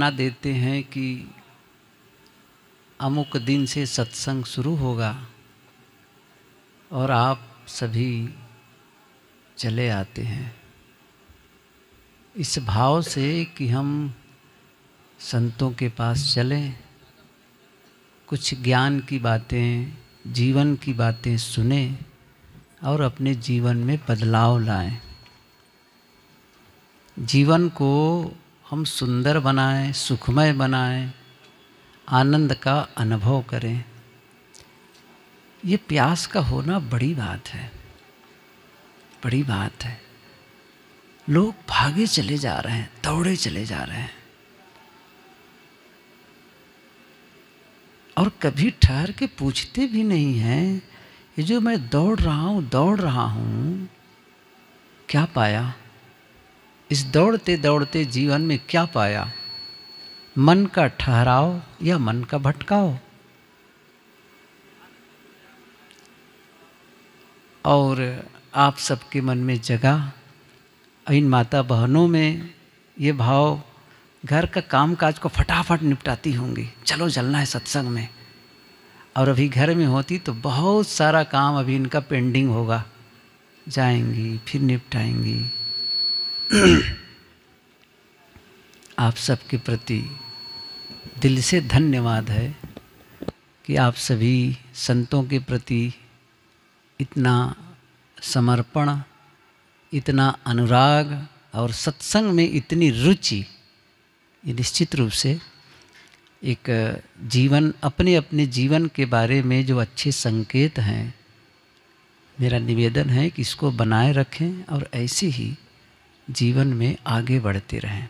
ना देते हैं कि अमुक दिन से सत्संग शुरू होगा और आप सभी चले आते हैं इस भाव से कि हम संतों के पास चलें कुछ ज्ञान की बातें जीवन की बातें सुने और अपने जीवन में बदलाव लाएं जीवन को हम सुंदर बनाएं सुखमय बनाएं आनंद का अनुभव करें ये प्यास का होना बड़ी बात है बड़ी बात है लोग भागे चले जा रहे हैं दौड़े चले जा रहे हैं और कभी ठहर के पूछते भी नहीं हैं ये जो मैं दौड़ रहा हूँ दौड़ रहा हूँ क्या पाया इस दौड़ते दौड़ते जीवन में क्या पाया मन का ठहराव या मन का भटकाव और आप सबके मन में जगा इन माता बहनों में ये भाव घर का काम काज को फटाफट निपटाती होंगी चलो चलना है सत्संग में और अभी घर में होती तो बहुत सारा काम अभी इनका पेंडिंग होगा जाएंगी फिर निपटाएंगी आप सबके प्रति दिल से धन्यवाद है कि आप सभी संतों के प्रति इतना समर्पण इतना अनुराग और सत्संग में इतनी रुचि ये निश्चित रूप से एक जीवन अपने अपने जीवन के बारे में जो अच्छे संकेत हैं मेरा निवेदन है कि इसको बनाए रखें और ऐसे ही जीवन में आगे बढ़ते रहें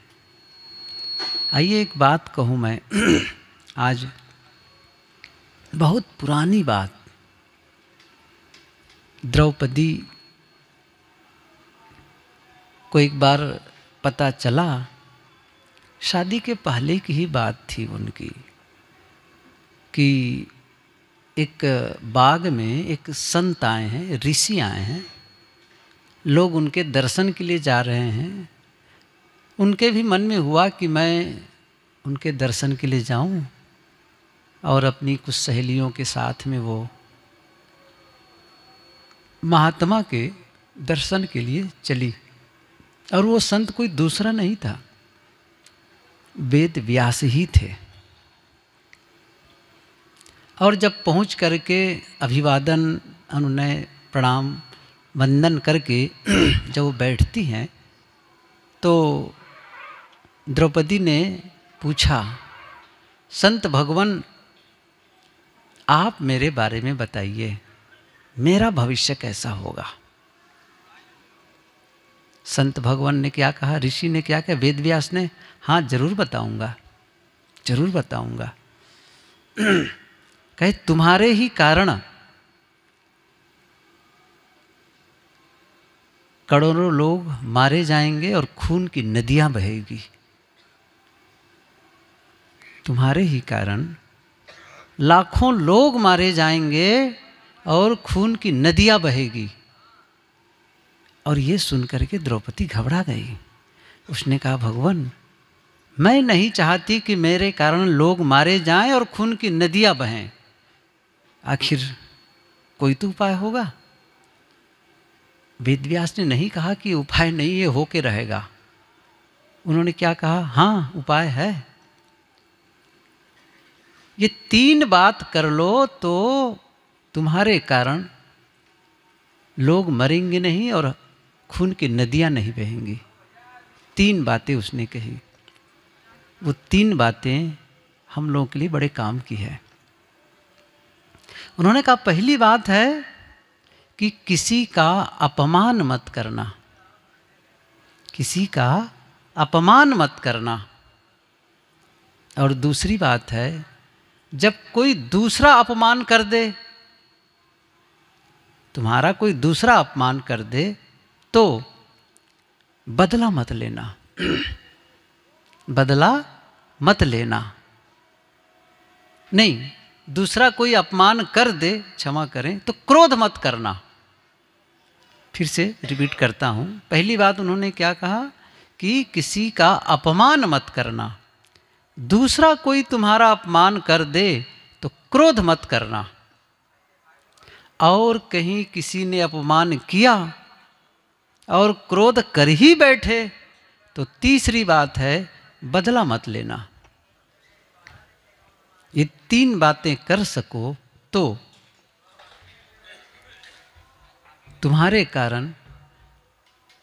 आइए एक बात कहूँ मैं आज बहुत पुरानी बात द्रौपदी को एक बार पता चला शादी के पहले की ही बात थी उनकी कि एक बाग में एक संत आए हैं ऋषि आए हैं लोग उनके दर्शन के लिए जा रहे हैं उनके भी मन में हुआ कि मैं उनके दर्शन के लिए जाऊं और अपनी कुछ सहेलियों के साथ में वो महात्मा के दर्शन के लिए चली और वो संत कोई दूसरा नहीं था वेद व्यास ही थे और जब पहुंच करके अभिवादन अनुनय प्रणाम वंदन करके जब वो बैठती हैं तो द्रौपदी ने पूछा संत भगवान आप मेरे बारे में बताइए मेरा भविष्य कैसा होगा संत भगवान ने क्या कहा ऋषि ने क्या कहा वेद व्यास ने हाँ जरूर बताऊंगा जरूर बताऊंगा कहे तुम्हारे ही कारण करोड़ों लोग मारे जाएंगे और खून की नदियां बहेगी तुम्हारे ही कारण लाखों लोग मारे जाएंगे और खून की नदियां बहेगी और ये सुनकर के द्रौपदी घबरा गई उसने कहा भगवान मैं नहीं चाहती कि मेरे कारण लोग मारे जाएं और खून की नदियां बहें आखिर कोई तो उपाय होगा वेद व्यास ने नहीं कहा कि उपाय नहीं है हो के रहेगा उन्होंने क्या कहा हाँ उपाय है ये तीन बात कर लो तो तुम्हारे कारण लोग मरेंगे नहीं और खून की नदियां नहीं बहेंगी तीन बातें उसने कही वो तीन बातें हम लोगों के लिए बड़े काम की है उन्होंने कहा पहली बात है कि किसी का अपमान मत करना किसी का अपमान मत करना और दूसरी बात है जब कोई दूसरा अपमान कर दे तुम्हारा कोई दूसरा अपमान कर दे तो बदला मत लेना बदला मत लेना नहीं दूसरा कोई अपमान कर दे क्षमा करें तो क्रोध मत करना फिर से रिपीट करता हूँ पहली बात उन्होंने क्या कहा कि किसी का अपमान मत करना दूसरा कोई तुम्हारा अपमान कर दे तो क्रोध मत करना और कहीं किसी ने अपमान किया और क्रोध कर ही बैठे तो तीसरी बात है बदला मत लेना ये तीन बातें कर सको तो तुम्हारे कारण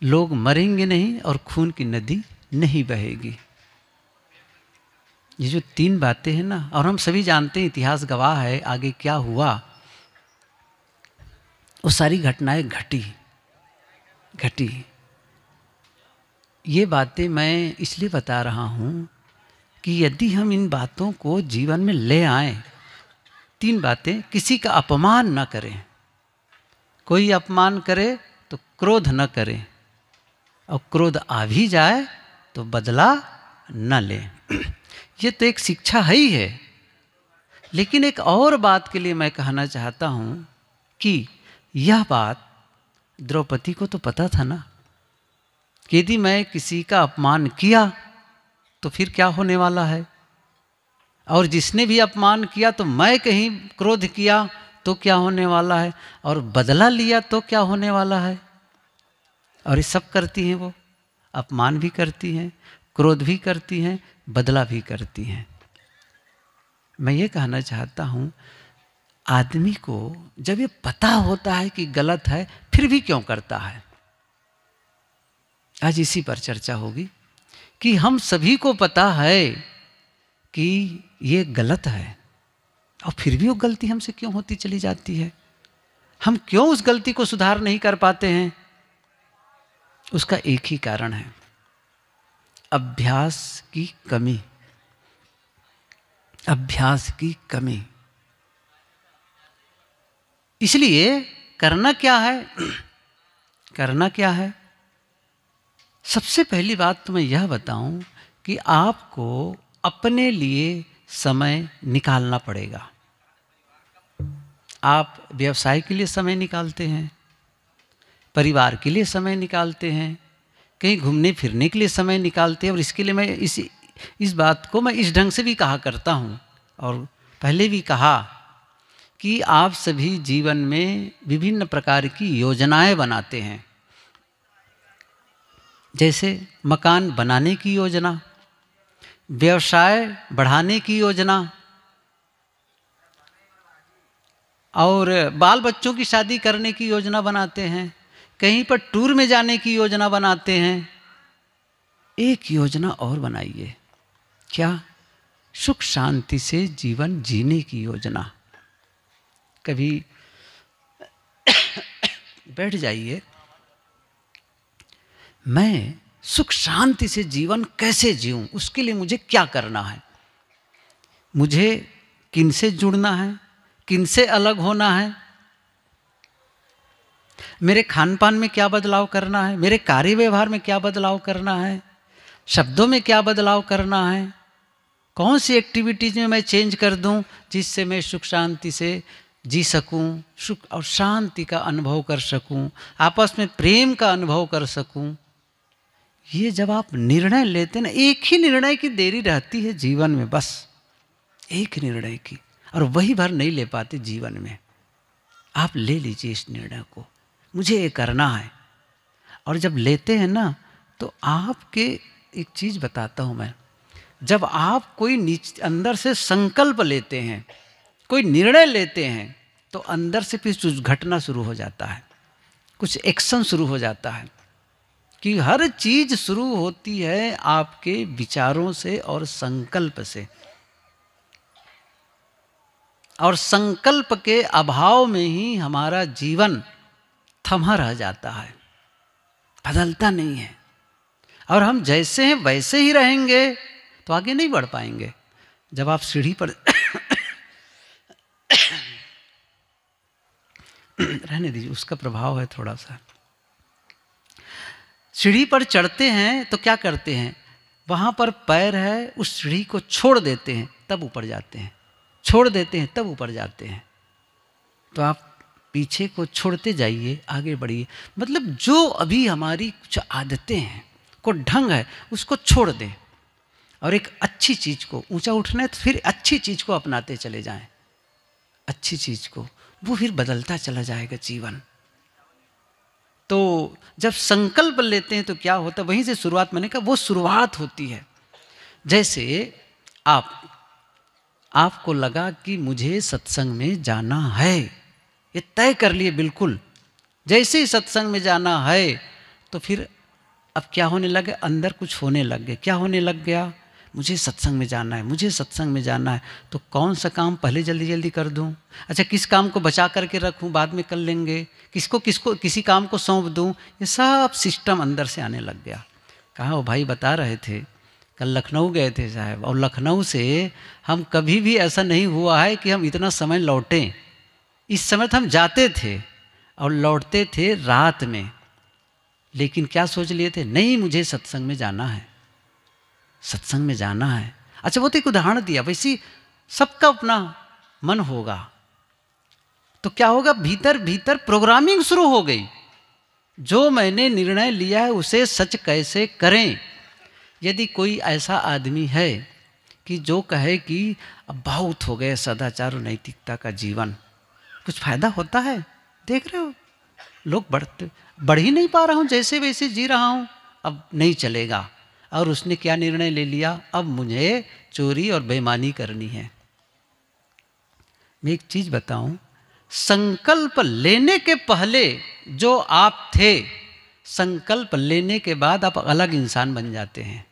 लोग मरेंगे नहीं और खून की नदी नहीं बहेगी ये जो तीन बातें हैं ना और हम सभी जानते हैं इतिहास गवाह है आगे क्या हुआ वो सारी घटनाएं घटी घटी ये बातें मैं इसलिए बता रहा हूँ कि यदि हम इन बातों को जीवन में ले आए तीन बातें किसी का अपमान ना करें कोई अपमान करे तो क्रोध न करे और क्रोध आ भी जाए तो बदला न ले ये तो एक शिक्षा है ही है लेकिन एक और बात के लिए मैं कहना चाहता हूँ कि यह बात द्रौपदी को तो पता था ना कि यदि मैं किसी का अपमान किया तो फिर क्या होने वाला है और जिसने भी अपमान किया तो मैं कहीं क्रोध किया तो क्या होने वाला है और बदला लिया तो क्या होने वाला है और ये सब करती हैं वो अपमान भी करती हैं क्रोध भी करती हैं बदला भी करती हैं मैं ये कहना चाहता हूँ आदमी को जब ये पता होता है कि गलत है फिर भी क्यों करता है आज इसी पर चर्चा होगी कि हम सभी को पता है कि ये गलत है और फिर भी वो गलती हमसे क्यों होती चली जाती है हम क्यों उस गलती को सुधार नहीं कर पाते हैं उसका एक ही कारण है अभ्यास की कमी अभ्यास की कमी इसलिए करना क्या है करना क्या है सबसे पहली बात तो मैं यह बताऊं कि आपको अपने लिए समय निकालना पड़ेगा आप व्यवसाय के लिए समय निकालते हैं परिवार के लिए समय निकालते हैं कहीं घूमने फिरने के लिए समय निकालते हैं और इसके लिए मैं इस इस बात को मैं इस ढंग से भी कहा करता हूँ और पहले भी कहा कि आप सभी जीवन में विभिन्न प्रकार की योजनाएं बनाते हैं जैसे मकान बनाने की योजना व्यवसाय बढ़ाने की योजना और बाल बच्चों की शादी करने की योजना बनाते हैं कहीं पर टूर में जाने की योजना बनाते हैं एक योजना और बनाइए क्या सुख शांति से जीवन जीने की योजना कभी बैठ जाइए मैं सुख शांति से जीवन कैसे जीऊं उसके लिए मुझे क्या करना है मुझे किन से जुड़ना है किनसे अलग होना है मेरे खान पान में क्या बदलाव करना है मेरे कार्य व्यवहार में क्या बदलाव करना है शब्दों में क्या बदलाव करना है कौन सी एक्टिविटीज़ में मैं चेंज कर दूं जिससे मैं सुख शांति से जी सकूं सुख और शांति का अनुभव कर सकूं आपस में प्रेम का अनुभव कर सकूं ये जब आप निर्णय लेते ना एक ही निर्णय की देरी रहती है जीवन में बस एक निर्णय की और वही भर नहीं ले पाते जीवन में आप ले लीजिए इस निर्णय को मुझे ये करना है और जब लेते हैं ना तो आपके एक चीज़ बताता हूँ मैं जब आप कोई नीच अंदर से संकल्प लेते हैं कोई निर्णय लेते हैं तो अंदर से फिर घटना शुरू हो जाता है कुछ एक्शन शुरू हो जाता है कि हर चीज़ शुरू होती है आपके विचारों से और संकल्प से और संकल्प के अभाव में ही हमारा जीवन थमा रह जाता है बदलता नहीं है और हम जैसे हैं वैसे ही रहेंगे तो आगे नहीं बढ़ पाएंगे जब आप सीढ़ी पर रहने दीजिए उसका प्रभाव है थोड़ा सा सीढ़ी पर चढ़ते हैं तो क्या करते हैं वहां पर पैर है उस सीढ़ी को छोड़ देते हैं तब ऊपर जाते हैं छोड़ देते हैं तब ऊपर जाते हैं तो आप पीछे को छोड़ते जाइए आगे बढ़िए मतलब जो अभी हमारी कुछ आदतें हैं को ढंग है उसको छोड़ दें और एक अच्छी चीज़ को ऊंचा उठना है तो फिर अच्छी चीज़ को अपनाते चले जाएं अच्छी चीज़ को वो फिर बदलता चला जाएगा जीवन तो जब संकल्प लेते हैं तो क्या होता है वहीं से शुरुआत मैंने कहा वो शुरुआत होती है जैसे आप आपको लगा कि मुझे सत्संग में जाना है ये तय कर लिए बिल्कुल जैसे ही सत्संग में जाना है तो फिर अब क्या होने लगे अंदर कुछ होने लग गए क्या होने लग गया मुझे सत्संग में जाना है मुझे सत्संग में जाना है तो कौन सा काम पहले जल्दी जल्दी कर दूं अच्छा किस काम को बचा करके रखूं बाद में कर लेंगे किसको किसको किसी काम को सौंप दूं ये सब सिस्टम अंदर से आने लग गया कहा वो भाई बता रहे थे कल लखनऊ गए थे साहब और लखनऊ से हम कभी भी ऐसा नहीं हुआ है कि हम इतना समय लौटें इस समय तो हम जाते थे और लौटते थे रात में लेकिन क्या सोच लिए थे नहीं मुझे सत्संग में जाना है सत्संग में जाना है अच्छा वो तो एक उदाहरण दिया वैसी सबका अपना मन होगा तो क्या होगा भीतर भीतर प्रोग्रामिंग शुरू हो गई जो मैंने निर्णय लिया है उसे सच कैसे करें यदि कोई ऐसा आदमी है कि जो कहे कि अब बहुत हो गए सदाचार और नैतिकता का जीवन कुछ फायदा होता है देख रहे हो लोग बढ़ते बढ़ ही नहीं पा रहा हूँ जैसे वैसे जी रहा हूँ अब नहीं चलेगा और उसने क्या निर्णय ले लिया अब मुझे चोरी और बेईमानी करनी है मैं एक चीज़ बताऊं संकल्प लेने के पहले जो आप थे संकल्प लेने के बाद आप अलग इंसान बन जाते हैं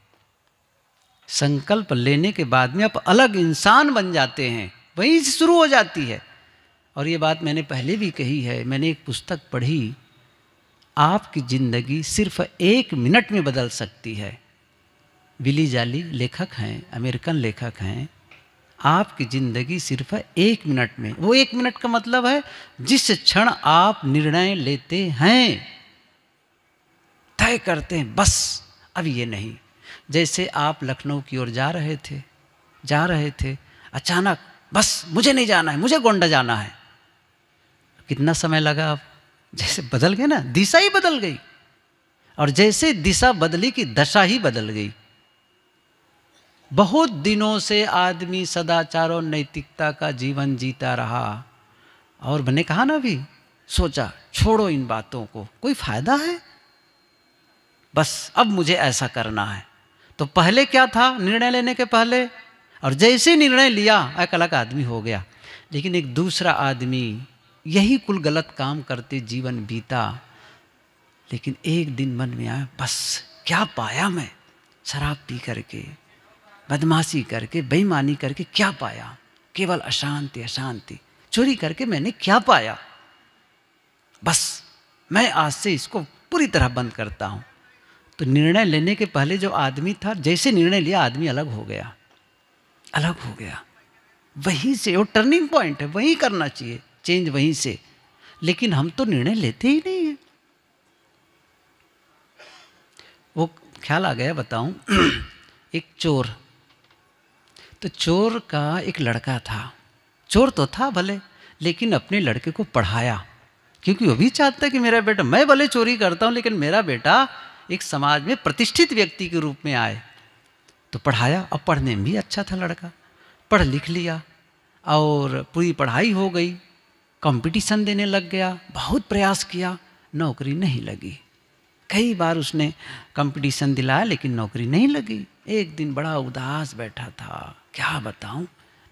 संकल्प लेने के बाद में आप अलग इंसान बन जाते हैं वहीं से शुरू हो जाती है और ये बात मैंने पहले भी कही है मैंने एक पुस्तक पढ़ी आपकी ज़िंदगी सिर्फ एक मिनट में बदल सकती है विली जाली लेखक हैं अमेरिकन लेखक हैं आपकी ज़िंदगी सिर्फ एक मिनट में वो एक मिनट का मतलब है जिस क्षण आप निर्णय लेते हैं तय करते हैं बस अब ये नहीं जैसे आप लखनऊ की ओर जा रहे थे जा रहे थे अचानक बस मुझे नहीं जाना है मुझे गोंडा जाना है कितना समय लगा आप जैसे बदल गए ना दिशा ही बदल गई और जैसे दिशा बदली कि दशा ही बदल गई बहुत दिनों से आदमी सदाचारों नैतिकता का जीवन जीता रहा और मैंने कहा ना भी सोचा छोड़ो इन बातों को कोई फायदा है बस अब मुझे ऐसा करना है तो पहले क्या था निर्णय लेने के पहले और जैसे निर्णय लिया एक अलग आदमी हो गया लेकिन एक दूसरा आदमी यही कुल गलत काम करते जीवन बीता लेकिन एक दिन मन में आया बस क्या पाया मैं शराब पी करके बदमाशी करके बेईमानी करके क्या पाया केवल अशांति अशांति चोरी करके मैंने क्या पाया बस मैं आज से इसको पूरी तरह बंद करता हूं तो निर्णय लेने के पहले जो आदमी था जैसे निर्णय लिया आदमी अलग हो गया अलग हो गया वहीं से वो टर्निंग पॉइंट है वहीं करना चाहिए चेंज वहीं से लेकिन हम तो निर्णय लेते ही नहीं है वो ख्याल आ गया बताऊं एक चोर तो चोर का एक लड़का था चोर तो था भले लेकिन अपने लड़के को पढ़ाया क्योंकि वो भी चाहता है कि मेरा बेटा मैं भले चोरी करता हूँ लेकिन मेरा बेटा एक समाज में प्रतिष्ठित व्यक्ति के रूप में आए तो पढ़ाया अब पढ़ने में भी अच्छा था लड़का पढ़ लिख लिया और पूरी पढ़ाई हो गई कंपटीशन देने लग गया बहुत प्रयास किया नौकरी नहीं लगी कई बार उसने कंपटीशन दिलाया लेकिन नौकरी नहीं लगी एक दिन बड़ा उदास बैठा था क्या बताऊं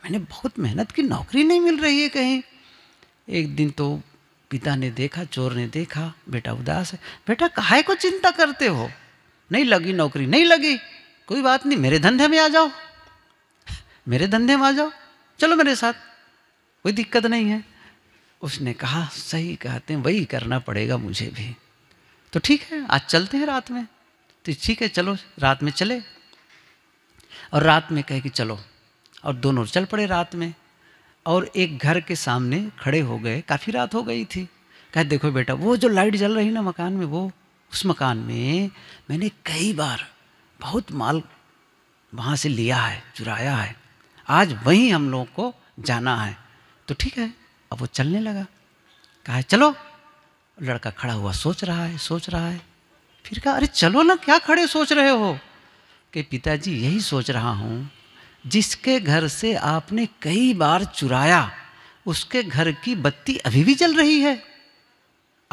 मैंने बहुत मेहनत की नौकरी नहीं मिल रही है कहीं एक दिन तो पिता ने देखा चोर ने देखा बेटा उदास है बेटा कहा को चिंता करते हो नहीं लगी नौकरी नहीं लगी कोई बात नहीं मेरे धंधे में आ जाओ मेरे धंधे में आ जाओ चलो मेरे साथ कोई दिक्कत नहीं है उसने कहा सही कहते हैं वही करना पड़ेगा मुझे भी तो ठीक है आज चलते हैं रात में तो ठीक है चलो रात में चले और रात में कहे कि चलो और दोनों चल पड़े रात में और एक घर के सामने खड़े हो गए काफ़ी रात हो गई थी कहे देखो बेटा वो जो लाइट जल रही ना मकान में वो उस मकान में मैंने कई बार बहुत माल वहाँ से लिया है चुराया है आज वहीं हम लोगों को जाना है तो ठीक है अब वो चलने लगा कहा चलो लड़का खड़ा हुआ सोच रहा है सोच रहा है फिर कहा अरे चलो ना क्या खड़े सोच रहे हो कि पिताजी यही सोच रहा हूँ जिसके घर से आपने कई बार चुराया उसके घर की बत्ती अभी भी जल रही है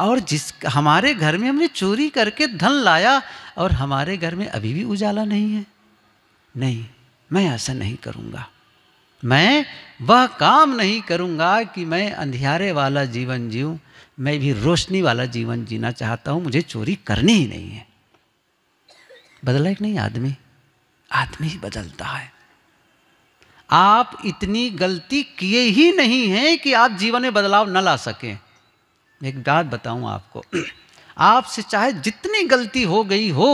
और जिस हमारे घर में हमने चोरी करके धन लाया और हमारे घर में अभी भी उजाला नहीं है नहीं मैं ऐसा नहीं करूँगा मैं वह काम नहीं करूँगा कि मैं अंधियारे वाला जीवन जीऊँ मैं भी रोशनी वाला जीवन जीना चाहता हूँ मुझे चोरी करनी ही नहीं है बदला एक नहीं आदमी आदमी ही बदलता है आप इतनी गलती किए ही नहीं हैं कि आप जीवन में बदलाव न ला सकें एक बात बताऊं आपको आपसे चाहे जितनी गलती हो गई हो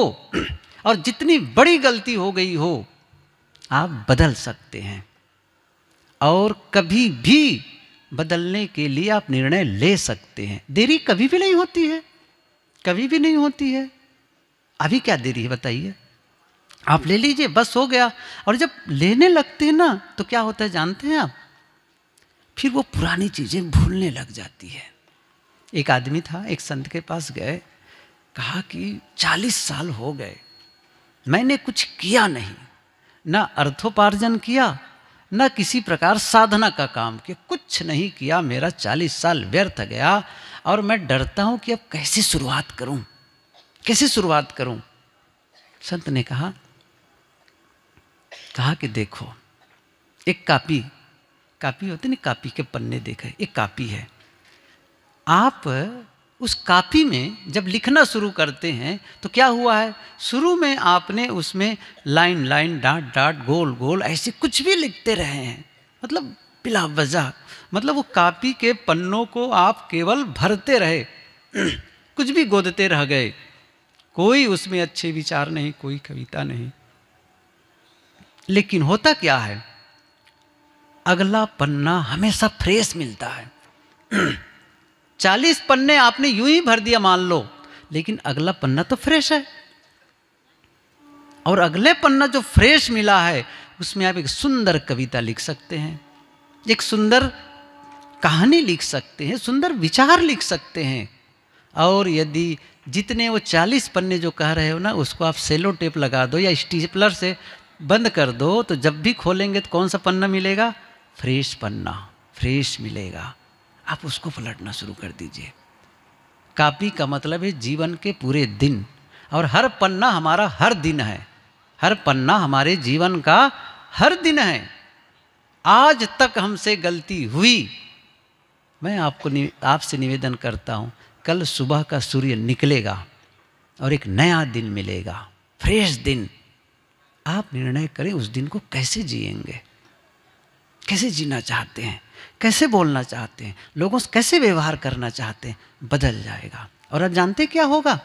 और जितनी बड़ी गलती हो गई हो आप बदल सकते हैं और कभी भी बदलने के लिए आप निर्णय ले सकते हैं देरी कभी भी नहीं होती है कभी भी नहीं होती है अभी क्या देरी है बताइए आप ले लीजिए बस हो गया और जब लेने लगते हैं ना तो क्या होता है जानते हैं आप फिर वो पुरानी चीज़ें भूलने लग जाती है एक आदमी था एक संत के पास गए कहा कि चालीस साल हो गए मैंने कुछ किया नहीं ना अर्थोपार्जन किया ना किसी प्रकार साधना का काम किया कुछ नहीं किया मेरा चालीस साल व्यर्थ गया और मैं डरता हूँ कि अब कैसे शुरुआत करूँ कैसे शुरुआत करूँ संत ने कहा कहा कि देखो एक कापी कापी होती ना कापी के पन्ने देखे एक कापी है आप उस कापी में जब लिखना शुरू करते हैं तो क्या हुआ है शुरू में आपने उसमें लाइन लाइन डाट डाट गोल गोल ऐसे कुछ भी लिखते रहे हैं मतलब बिला वजह मतलब वो कापी के पन्नों को आप केवल भरते रहे कुछ भी गोदते रह गए कोई उसमें अच्छे विचार नहीं कोई कविता नहीं लेकिन होता क्या है अगला पन्ना हमेशा फ्रेश मिलता है चालीस पन्ने आपने यूं ही भर दिया मान लो लेकिन अगला पन्ना तो फ्रेश है और अगले पन्ना जो फ्रेश मिला है उसमें आप एक सुंदर कविता लिख सकते हैं एक सुंदर कहानी लिख सकते हैं सुंदर विचार लिख सकते हैं और यदि जितने वो चालीस पन्ने जो कह रहे हो ना उसको आप सेलो टेप लगा दो या स्टीपलर से बंद कर दो तो जब भी खोलेंगे तो कौन सा पन्ना मिलेगा फ्रेश पन्ना फ्रेश मिलेगा आप उसको पलटना शुरू कर दीजिए कापी का मतलब है जीवन के पूरे दिन और हर पन्ना हमारा हर दिन है हर पन्ना हमारे जीवन का हर दिन है आज तक हमसे गलती हुई मैं आपको नि, आपसे निवेदन करता हूँ कल सुबह का सूर्य निकलेगा और एक नया दिन मिलेगा फ्रेश दिन आप निर्णय करें उस दिन को कैसे जिएंगे कैसे जीना चाहते हैं कैसे बोलना चाहते हैं लोगों से कैसे व्यवहार करना चाहते हैं बदल जाएगा और आप जानते क्या होगा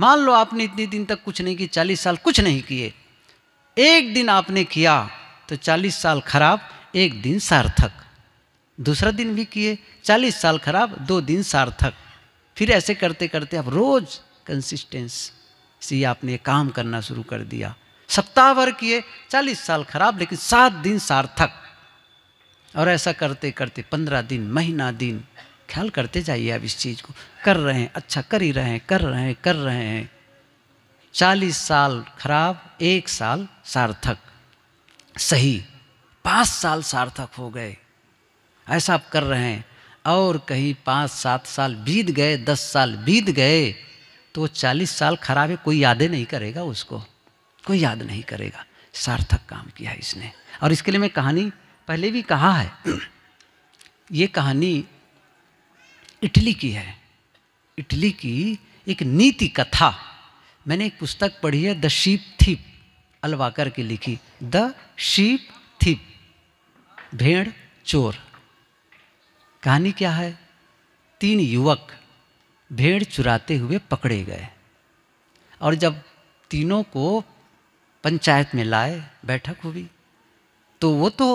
मान लो आपने इतने दिन तक कुछ नहीं किया चालीस साल कुछ नहीं किए एक दिन आपने किया तो चालीस साल खराब एक दिन सार्थक दूसरा दिन भी किए चालीस साल खराब दो दिन सार्थक फिर ऐसे करते करते आप रोज़ कंसिस्टेंस से आपने काम करना शुरू कर दिया सप्ताह भर किए चालीस साल खराब लेकिन सात दिन सार्थक और ऐसा करते करते पंद्रह दिन महीना दिन ख्याल करते जाइए आप इस चीज़ को कर रहे हैं अच्छा कर ही रहे हैं कर रहे हैं कर रहे हैं चालीस साल खराब एक साल सार्थक सही पाँच साल सार्थक हो गए ऐसा आप कर रहे हैं और कहीं पाँच सात साल बीत गए दस साल बीत गए तो वो चालीस साल खराब है कोई यादें नहीं करेगा उसको कोई याद नहीं करेगा सार्थक काम किया इसने और इसके लिए मैं कहानी पहले भी कहा है ये कहानी इटली की है इटली की एक नीति कथा मैंने एक पुस्तक पढ़ी है द शीप थीप अलवाकर की लिखी द शीप थीप भेड़ चोर कहानी क्या है तीन युवक भेड़ चुराते हुए पकड़े गए और जब तीनों को पंचायत में लाए बैठक हुई तो वो तो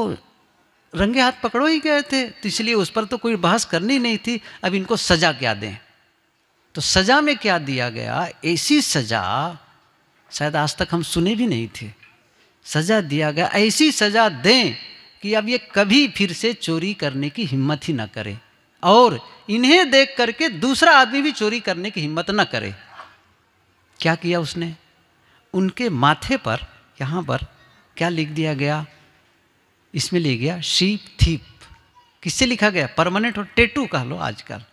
रंगे हाथ पकड़ो ही गए थे तो इसलिए उस पर तो कोई बहस करनी नहीं थी अब इनको सजा क्या दें तो सजा में क्या दिया गया ऐसी सजा शायद आज तक हम सुने भी नहीं थे सजा दिया गया ऐसी सजा दें कि अब ये कभी फिर से चोरी करने की हिम्मत ही ना करें और इन्हें देख करके दूसरा आदमी भी चोरी करने की हिम्मत ना करे क्या किया उसने उनके माथे पर यहाँ पर क्या लिख दिया गया इसमें लिख गया शीप थीप किससे लिखा गया परमानेंट और टेटू कह लो आजकल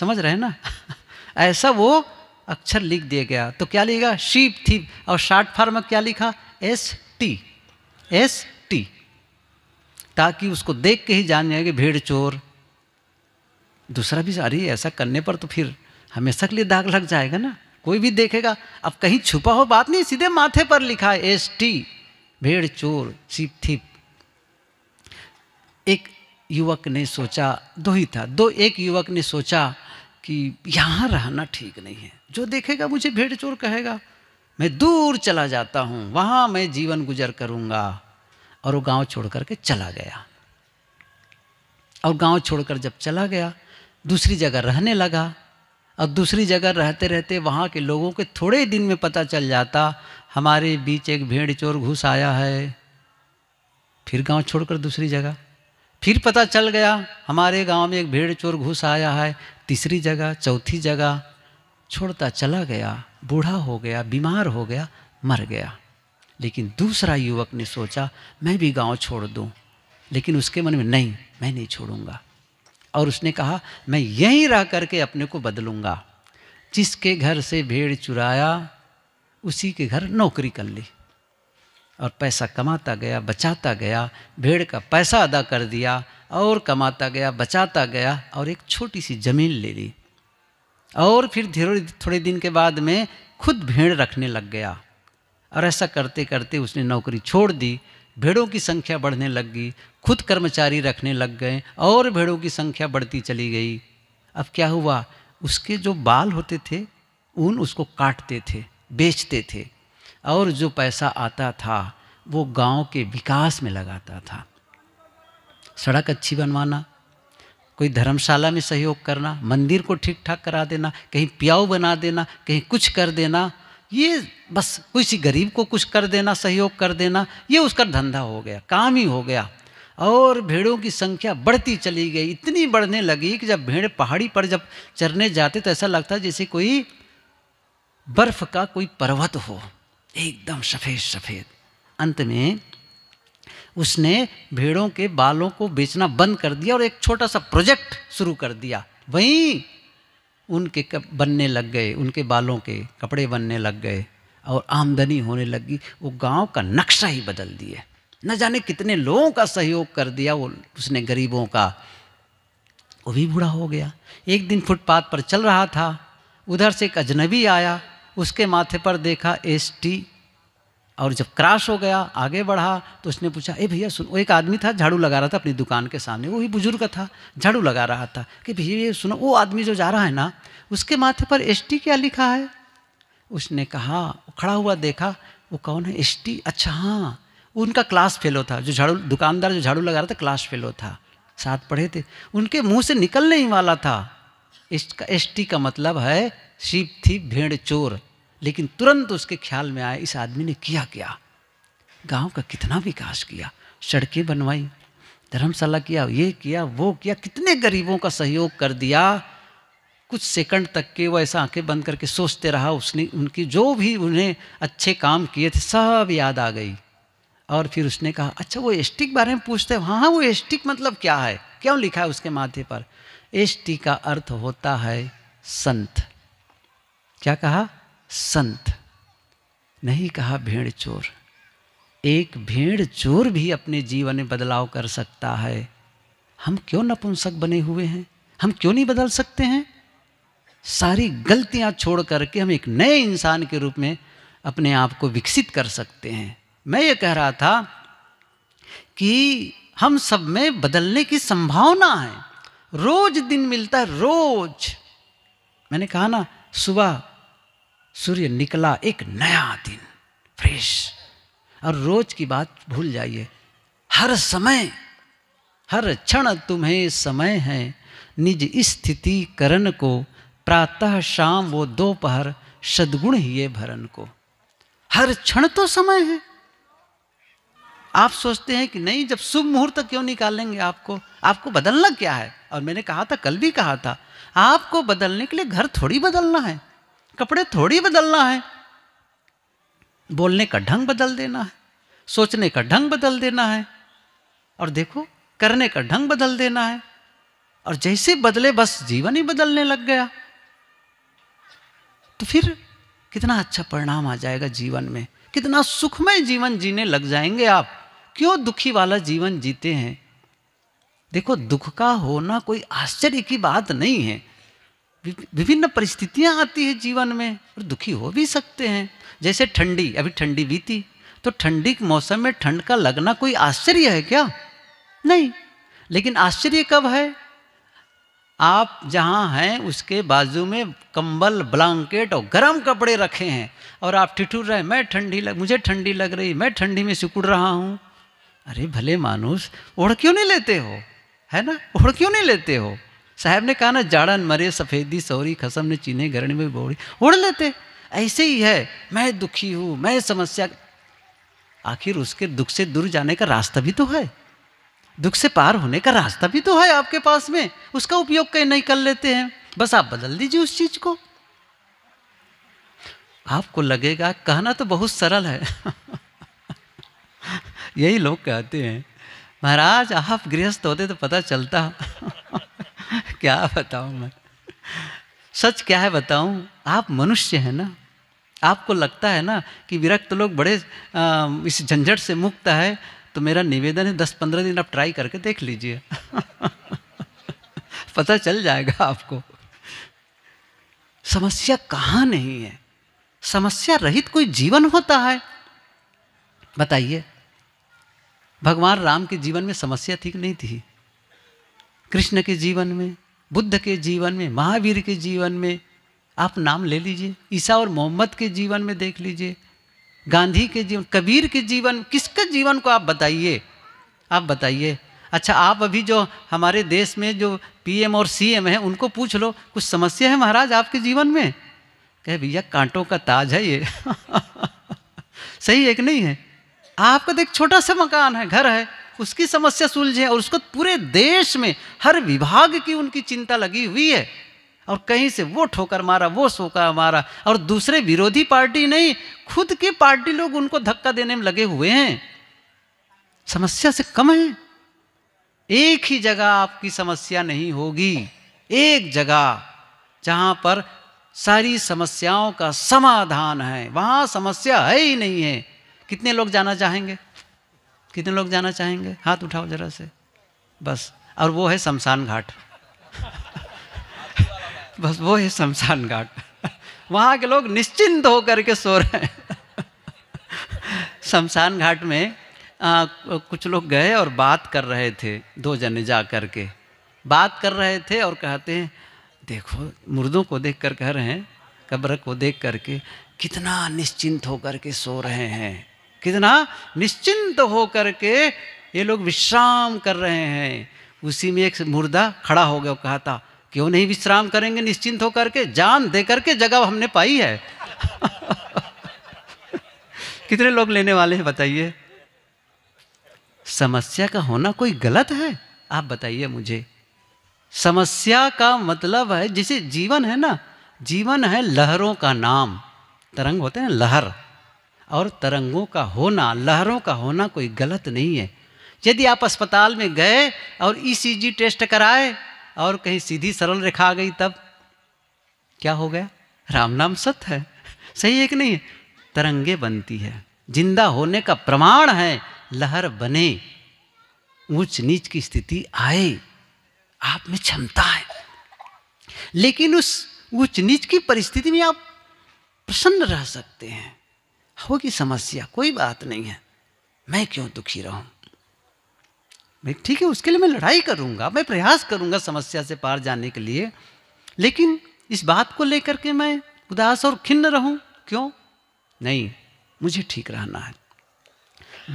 समझ रहे हैं ना ऐसा वो अक्षर लिख दिया गया तो क्या लिखा शीप थीप और शार्ट फार्म क्या लिखा एस टी एस टी ताकि उसको देख के ही जान जाए भेड़ भीड़ चोर दूसरा भी अरे ऐसा करने पर तो फिर हमेशा के लिए दाग लग जाएगा ना कोई भी देखेगा अब कहीं छुपा हो बात नहीं सीधे माथे पर लिखा है एस टी भेड़ चोर चिप थिप एक युवक ने सोचा दो ही था दो एक युवक ने सोचा कि यहाँ रहना ठीक नहीं है जो देखेगा मुझे भेड़ चोर कहेगा मैं दूर चला जाता हूँ वहाँ मैं जीवन गुजर करूँगा और वो गांव छोड़ करके चला गया और गांव छोड़कर जब चला गया दूसरी जगह रहने लगा और दूसरी जगह रहते रहते वहाँ के लोगों के थोड़े ही दिन में पता चल जाता हमारे बीच एक भेड़ चोर घुस आया है फिर गांव छोड़कर दूसरी जगह फिर पता चल गया हमारे गांव में एक भेड़ चोर घुस आया है तीसरी जगह चौथी जगह छोड़ता चला गया बूढ़ा हो गया बीमार हो गया मर गया लेकिन दूसरा युवक ने सोचा मैं भी गाँव छोड़ दूँ लेकिन उसके मन में नहीं मैं नहीं छोड़ूंगा और उसने कहा मैं यहीं रह करके अपने को बदलूँगा जिसके घर से भेड़ चुराया उसी के घर नौकरी कर ली और पैसा कमाता गया बचाता गया भेड़ का पैसा अदा कर दिया और कमाता गया बचाता गया और एक छोटी सी ज़मीन ले ली और फिर धीरे थोड़े दिन के बाद में खुद भेड़ रखने लग गया और ऐसा करते करते उसने नौकरी छोड़ दी भेड़ों की संख्या बढ़ने लग गई खुद कर्मचारी रखने लग गए और भेड़ों की संख्या बढ़ती चली गई अब क्या हुआ उसके जो बाल होते थे ऊन उसको काटते थे बेचते थे और जो पैसा आता था वो गांव के विकास में लगाता था सड़क अच्छी बनवाना कोई धर्मशाला में सहयोग करना मंदिर को ठीक ठाक करा देना कहीं प्याऊ बना देना कहीं कुछ कर देना ये बस किसी गरीब को कुछ कर देना सहयोग कर देना ये उसका धंधा हो गया काम ही हो गया और भेड़ों की संख्या बढ़ती चली गई इतनी बढ़ने लगी कि जब भेड़ पहाड़ी पर जब चरने जाते तो ऐसा लगता जैसे कोई बर्फ का कोई पर्वत हो एकदम सफ़ेद सफ़ेद अंत में उसने भेड़ों के बालों को बेचना बंद कर दिया और एक छोटा सा प्रोजेक्ट शुरू कर दिया वहीं उनके कप बनने लग गए उनके बालों के कपड़े बनने लग गए और आमदनी होने लगी वो गांव का नक्शा ही बदल दिया न जाने कितने लोगों का सहयोग कर दिया वो उसने गरीबों का वो भी बूढ़ा हो गया एक दिन फुटपाथ पर चल रहा था उधर से एक अजनबी आया उसके माथे पर देखा एस टी और जब क्रॉस हो गया आगे बढ़ा तो उसने पूछा ए भैया सुनो एक आदमी था झाड़ू लगा रहा था अपनी दुकान के सामने वो ही बुजुर्ग था झाड़ू लगा रहा था कि भैया सुनो वो आदमी जो जा रहा है ना उसके माथे पर एस क्या लिखा है उसने कहा खड़ा हुआ देखा वो कौन है एस अच्छा हाँ उनका क्लास फेलो था जो झाड़ू दुकानदार जो झाड़ू लगा रहा था क्लास फेलो था साथ पढ़े थे उनके मुंह से निकलने ही वाला था एस एस का मतलब है शिव थी भेड़ चोर लेकिन तुरंत उसके ख्याल में आया इस आदमी ने किया क्या गांव का कितना विकास किया सड़कें बनवाई धर्मशाला किया ये किया वो किया कितने गरीबों का सहयोग कर दिया कुछ सेकंड तक के वो ऐसा आंखें बंद करके सोचते रहा उसने उनकी जो भी उन्हें अच्छे काम किए थे सब याद आ गई और फिर उसने कहा अच्छा वो एस के बारे में पूछते हैं हाँ, हाँ वो एस मतलब क्या है क्यों लिखा है उसके माथे पर एस का अर्थ होता है संत क्या कहा संत नहीं कहा भेड़ चोर एक भेड़ चोर भी अपने जीवन में बदलाव कर सकता है हम क्यों नपुंसक बने हुए हैं हम क्यों नहीं बदल सकते हैं सारी गलतियां छोड़ करके हम एक नए इंसान के रूप में अपने आप को विकसित कर सकते हैं मैं ये कह रहा था कि हम सब में बदलने की संभावना है रोज दिन मिलता है रोज मैंने कहा ना सुबह सूर्य निकला एक नया दिन फ्रेश और रोज की बात भूल जाइए हर समय हर क्षण तुम्हें समय है निज स्थिति करण को प्रातः शाम वो दोपहर सदगुण ही भरण को हर क्षण तो समय है आप सोचते हैं कि नहीं जब शुभ मुहूर्त क्यों निकालेंगे आपको आपको बदलना क्या है और मैंने कहा था कल भी कहा था आपको बदलने के लिए घर थोड़ी बदलना है कपड़े थोड़ी बदलना है बोलने का ढंग बदल देना है सोचने का ढंग बदल देना है और देखो करने का ढंग बदल देना है और जैसे बदले बस जीवन ही बदलने लग गया तो फिर कितना अच्छा परिणाम आ जाएगा जीवन में कितना सुखमय जीवन जीने लग जाएंगे आप क्यों दुखी वाला जीवन जीते हैं देखो दुख का होना कोई आश्चर्य की बात नहीं है विभिन्न परिस्थितियां आती है जीवन में और दुखी हो भी सकते हैं जैसे ठंडी अभी ठंडी बीती तो ठंडी के मौसम में ठंड का लगना कोई आश्चर्य है क्या नहीं लेकिन आश्चर्य कब है आप जहाँ हैं उसके बाजू में कंबल ब्लैंकेट और गर्म कपड़े रखे हैं और आप ठिठुर रहे मैं ठंडी लग मुझे ठंडी लग रही मैं ठंडी में सिकुड़ रहा हूँ अरे भले मानूस ओढ़ क्यों नहीं लेते हो है ना ओढ़ क्यों नहीं लेते हो साहब ने कहा ना जाड़न मरे सफ़ेदी सौरी खसम ने चीने गरण में बोड़ी उड़ लेते ऐसे ही है मैं दुखी हूँ मैं समस्या आखिर उसके दुख से दूर जाने का रास्ता भी तो है दुख से पार होने का रास्ता भी तो है आपके पास में उसका उपयोग कहीं नहीं कर लेते हैं बस आप बदल दीजिए उस चीज़ को आपको लगेगा कहना तो बहुत सरल है यही लोग कहते हैं महाराज आप गृहस्थ होते तो पता चलता क्या बताऊं मैं सच क्या है बताऊं आप मनुष्य हैं ना आपको लगता है ना कि विरक्त लोग बड़े आ, इस झंझट से मुक्त है तो मेरा निवेदन है दस पंद्रह दिन आप ट्राई करके देख लीजिए पता चल जाएगा आपको समस्या कहाँ नहीं है समस्या रहित कोई जीवन होता है बताइए भगवान राम के जीवन में समस्या ठीक नहीं थी कृष्ण के जीवन में बुद्ध के जीवन में महावीर के जीवन में आप नाम ले लीजिए ईसा और मोहम्मद के जीवन में देख लीजिए गांधी के जीवन कबीर के जीवन किसके जीवन को आप बताइए आप बताइए अच्छा आप अभी जो हमारे देश में जो पीएम और सीएम हैं उनको पूछ लो कुछ समस्या है महाराज आपके जीवन में कहे भैया कांटों का ताज है ये सही एक नहीं है आपका तो एक छोटा सा मकान है घर है उसकी समस्या सुलझे और उसको पूरे देश में हर विभाग की उनकी चिंता लगी हुई है और कहीं से वो ठोकर मारा वो सोका मारा और दूसरे विरोधी पार्टी नहीं खुद की पार्टी लोग उनको धक्का देने में लगे हुए हैं समस्या से कम है एक ही जगह आपकी समस्या नहीं होगी एक जगह जहां पर सारी समस्याओं का समाधान है वहां समस्या है ही नहीं है कितने लोग जाना चाहेंगे कितने लोग जाना चाहेंगे हाथ उठाओ जरा से बस और वो है शमशान घाट बस वो है शमशान घाट वहाँ के लोग निश्चिंत होकर के सो रहे हैं शमशान घाट में आ, कुछ लोग गए और बात कर रहे थे दो जने जा कर के बात कर रहे थे और कहते हैं देखो मुर्दों को देख कर कह रहे हैं कब्र को देख करके कितना निश्चिंत होकर के सो रहे हैं कितना निश्चिंत हो के ये लोग विश्राम कर रहे हैं उसी में एक मुर्दा खड़ा हो गया कहा था क्यों नहीं विश्राम करेंगे निश्चिंत होकर के जान दे करके जगह हमने पाई है कितने लोग लेने वाले हैं बताइए समस्या का होना कोई गलत है आप बताइए मुझे समस्या का मतलब है जिसे जीवन है ना जीवन है लहरों का नाम तरंग होते हैं लहर और तरंगों का होना लहरों का होना कोई गलत नहीं है यदि आप अस्पताल में गए और ई e टेस्ट कराए और कहीं सीधी सरल रेखा आ गई तब क्या हो गया राम नाम सत्य है सही है कि नहीं है तरंगे बनती है जिंदा होने का प्रमाण है लहर बने ऊंच नीच की स्थिति आए आप में क्षमता है लेकिन उस ऊंच नीच की परिस्थिति में आप प्रसन्न रह सकते हैं होगी समस्या कोई बात नहीं है मैं क्यों दुखी रहूं मैं ठीक है उसके लिए मैं लड़ाई करूंगा मैं प्रयास करूंगा समस्या से पार जाने के लिए लेकिन इस बात को लेकर के मैं उदास और खिन्न रहूं क्यों नहीं मुझे ठीक रहना है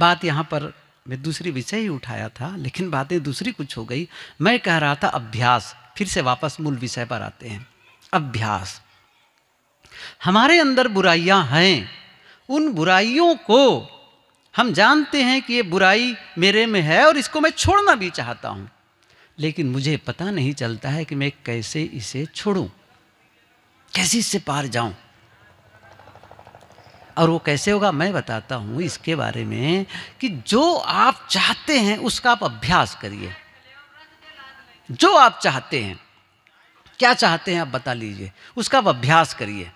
बात यहाँ पर मैं दूसरी विषय ही उठाया था लेकिन बातें दूसरी कुछ हो गई मैं कह रहा था अभ्यास फिर से वापस मूल विषय पर आते हैं अभ्यास हमारे अंदर बुराइयां हैं उन बुराइयों को हम जानते हैं कि ये बुराई मेरे में है और इसको मैं छोड़ना भी चाहता हूं लेकिन मुझे पता नहीं चलता है कि मैं कैसे इसे छोड़ूं कैसे इससे पार जाऊं और वो कैसे होगा मैं बताता हूं इसके बारे में कि जो आप चाहते हैं उसका आप अभ्यास करिए जो आप चाहते हैं क्या चाहते हैं आप बता लीजिए उसका आप अभ्यास करिए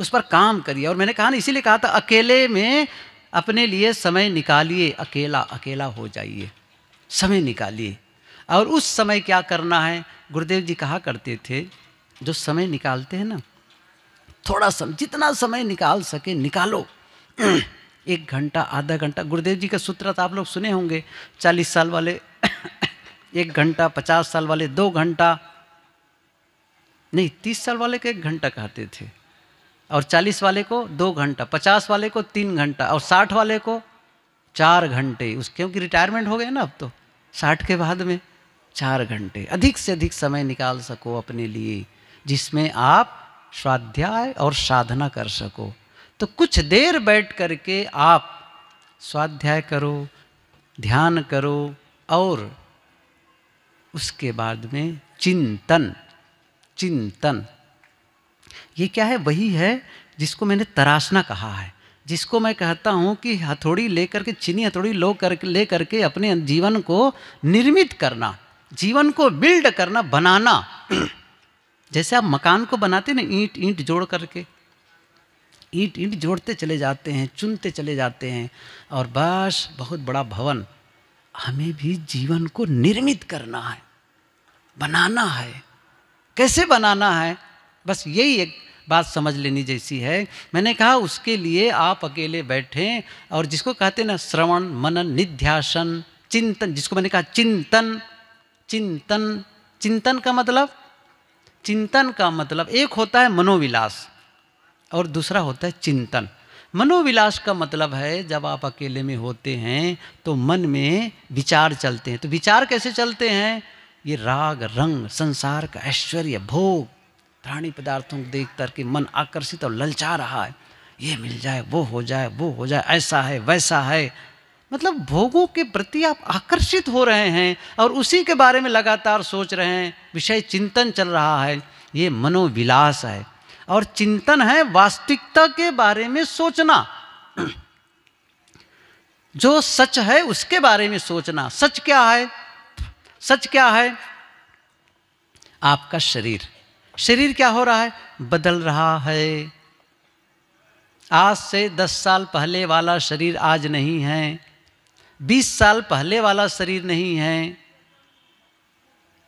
उस पर काम करिए और मैंने कहा ना इसीलिए कहा था अकेले में अपने लिए समय निकालिए अकेला अकेला हो जाइए समय निकालिए और उस समय क्या करना है गुरुदेव जी कहा करते थे जो समय निकालते हैं ना थोड़ा समय जितना समय निकाल सके निकालो एक घंटा आधा घंटा गुरुदेव जी का सूत्र तो आप लोग सुने होंगे चालीस साल वाले एक घंटा पचास साल वाले दो घंटा नहीं तीस साल वाले का एक घंटा कहते थे और चालीस वाले को दो घंटा पचास वाले को तीन घंटा और साठ वाले को चार घंटे उस क्योंकि रिटायरमेंट हो गए ना अब तो साठ के बाद में चार घंटे अधिक से अधिक समय निकाल सको अपने लिए जिसमें आप स्वाध्याय और साधना कर सको तो कुछ देर बैठ करके आप स्वाध्याय करो ध्यान करो और उसके बाद में चिंतन चिंतन ये क्या है वही है जिसको मैंने तराशना कहा है जिसको मैं कहता हूँ कि हथौड़ी लेकर के चीनी हथौड़ी लो कर ले करके अपने जीवन को निर्मित करना जीवन को बिल्ड करना बनाना जैसे आप मकान को बनाते ना ईंट ईंट जोड़ करके ईंट ईंट जोड़ते चले जाते हैं चुनते चले जाते हैं और बस बहुत बड़ा भवन हमें भी जीवन को निर्मित करना है बनाना है कैसे बनाना है बस यही एक बात समझ लेनी जैसी है मैंने कहा उसके लिए आप अकेले बैठें और जिसको कहते हैं ना श्रवण मनन निध्यासन चिंतन जिसको मैंने कहा चिंतन चिंतन चिंतन का मतलब चिंतन का मतलब एक होता है मनोविलास और दूसरा होता है चिंतन मनोविलास का मतलब है जब आप अकेले में होते हैं तो मन में विचार चलते हैं तो विचार कैसे चलते हैं ये राग रंग संसार का ऐश्वर्य भोग प्राणी पदार्थों को देख करके मन आकर्षित और ललचा रहा है ये मिल जाए वो हो जाए वो हो जाए ऐसा है वैसा है मतलब भोगों के प्रति आप आकर्षित हो रहे हैं और उसी के बारे में लगातार सोच रहे हैं विषय चिंतन चल रहा है ये मनोविलास है और चिंतन है वास्तविकता के बारे में सोचना जो सच है उसके बारे में सोचना सच क्या है सच क्या है आपका शरीर शरीर क्या हो रहा है बदल रहा है आज से दस साल पहले वाला शरीर आज नहीं है बीस साल पहले वाला शरीर नहीं है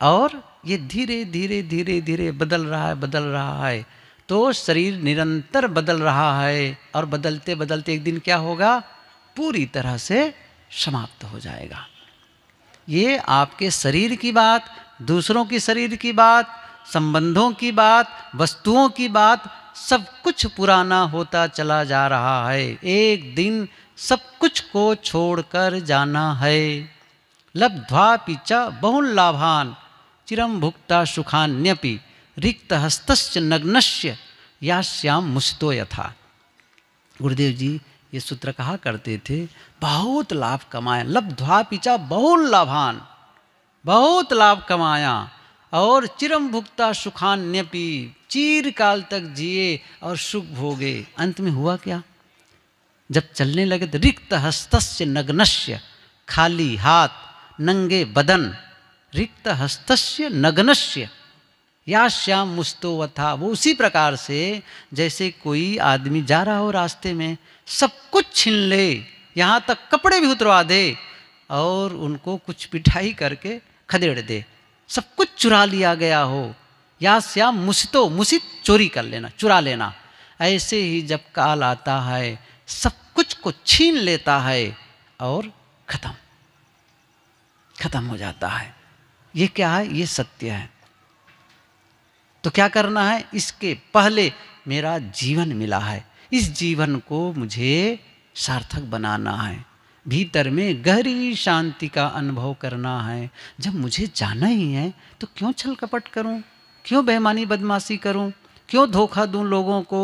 और ये धीरे धीरे धीरे धीरे बदल रहा है बदल रहा है तो शरीर निरंतर बदल रहा है और बदलते बदलते एक दिन क्या होगा पूरी तरह से समाप्त हो जाएगा ये आपके शरीर की बात दूसरों की शरीर की बात संबंधों की बात वस्तुओं की बात सब कुछ पुराना होता चला जा रहा है एक दिन सब कुछ को छोड़कर जाना है लब्ध्वा पिचा बहुल लाभान चिरम भुक्ता सुखान्यपि रिक्त हस्तस्य नग्नस्य या श्याम मुस्तो यथा गुरुदेव जी ये सूत्र कहा करते थे बहुत लाभ कमाया लब्ध्वा पिचा बहुल लाभान बहुत लाभ कमाया और चिरम भुगता सुखान्यपि चीर काल तक जिए और सुख भोगे अंत में हुआ क्या जब चलने लगे तो रिक्त हस्तस्य नग्नस्य खाली हाथ नंगे बदन रिक्त हस्तस्य नग्नस्य या श्याम मुस्तोव था वो उसी प्रकार से जैसे कोई आदमी जा रहा हो रास्ते में सब कुछ छीन ले यहाँ तक कपड़े भी उतरवा दे और उनको कुछ पिटाई करके खदेड़ दे सब कुछ चुरा लिया गया हो या श्याम मुसितो मुसित चोरी कर लेना चुरा लेना ऐसे ही जब काल आता है सब कुछ को छीन लेता है और ख़त्म ख़त्म हो जाता है ये क्या है ये सत्य है तो क्या करना है इसके पहले मेरा जीवन मिला है इस जीवन को मुझे सार्थक बनाना है भीतर में गहरी शांति का अनुभव करना है जब मुझे जाना ही है तो क्यों छल कपट करूँ क्यों बेमानी बदमाशी करूँ क्यों धोखा दूँ लोगों को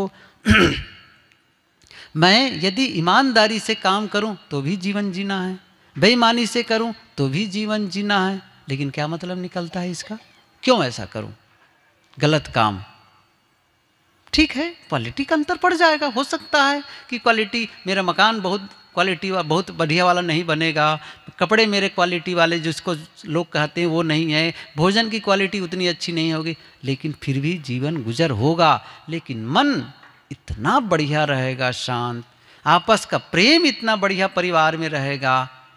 मैं यदि ईमानदारी से काम करूँ तो भी जीवन जीना है बेईमानी से करूँ तो भी जीवन जीना है लेकिन क्या मतलब निकलता है इसका क्यों ऐसा करूँ गलत काम ठीक है क्वालिटी का अंतर पड़ जाएगा हो सकता है कि क्वालिटी मेरा मकान बहुत क्वालिटी वा, बहुत बढ़िया वाला नहीं बनेगा कपड़े मेरे क्वालिटी वाले जिसको लोग कहते हैं वो नहीं है भोजन की क्वालिटी उतनी अच्छी नहीं होगी लेकिन फिर भी जीवन गुजर होगा लेकिन मन इतना बढ़िया रहेगा शांत आपस का प्रेम इतना बढ़िया परिवार में रहेगा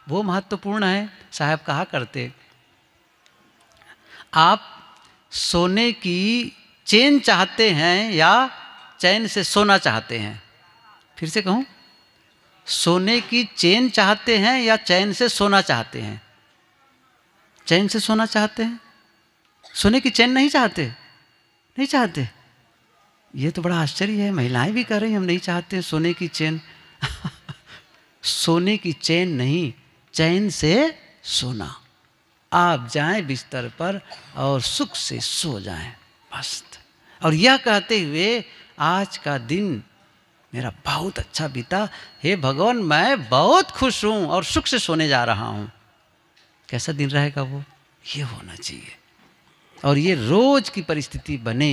वो महत्वपूर्ण है साहब कहा करते आप सोने की चैन चाहते हैं या चैन से सोना चाहते हैं फिर से कहूँ सोने की चेन चाहते हैं या चैन से सोना चाहते हैं चैन से सोना चाहते हैं सोने की चैन नहीं चाहते नहीं चाहते ये तो बड़ा आश्चर्य है महिलाएं भी कह रही हम नहीं चाहते सोने की चैन सोने की चैन नहीं चैन से सोना आप जाएं बिस्तर पर और सुख से सो जाएं मस्त और यह कहते हुए आज का दिन मेरा बहुत अच्छा बीता हे भगवान मैं बहुत खुश हूँ और सुख से सोने जा रहा हूँ कैसा दिन रहेगा वो ये होना चाहिए और ये रोज की परिस्थिति बने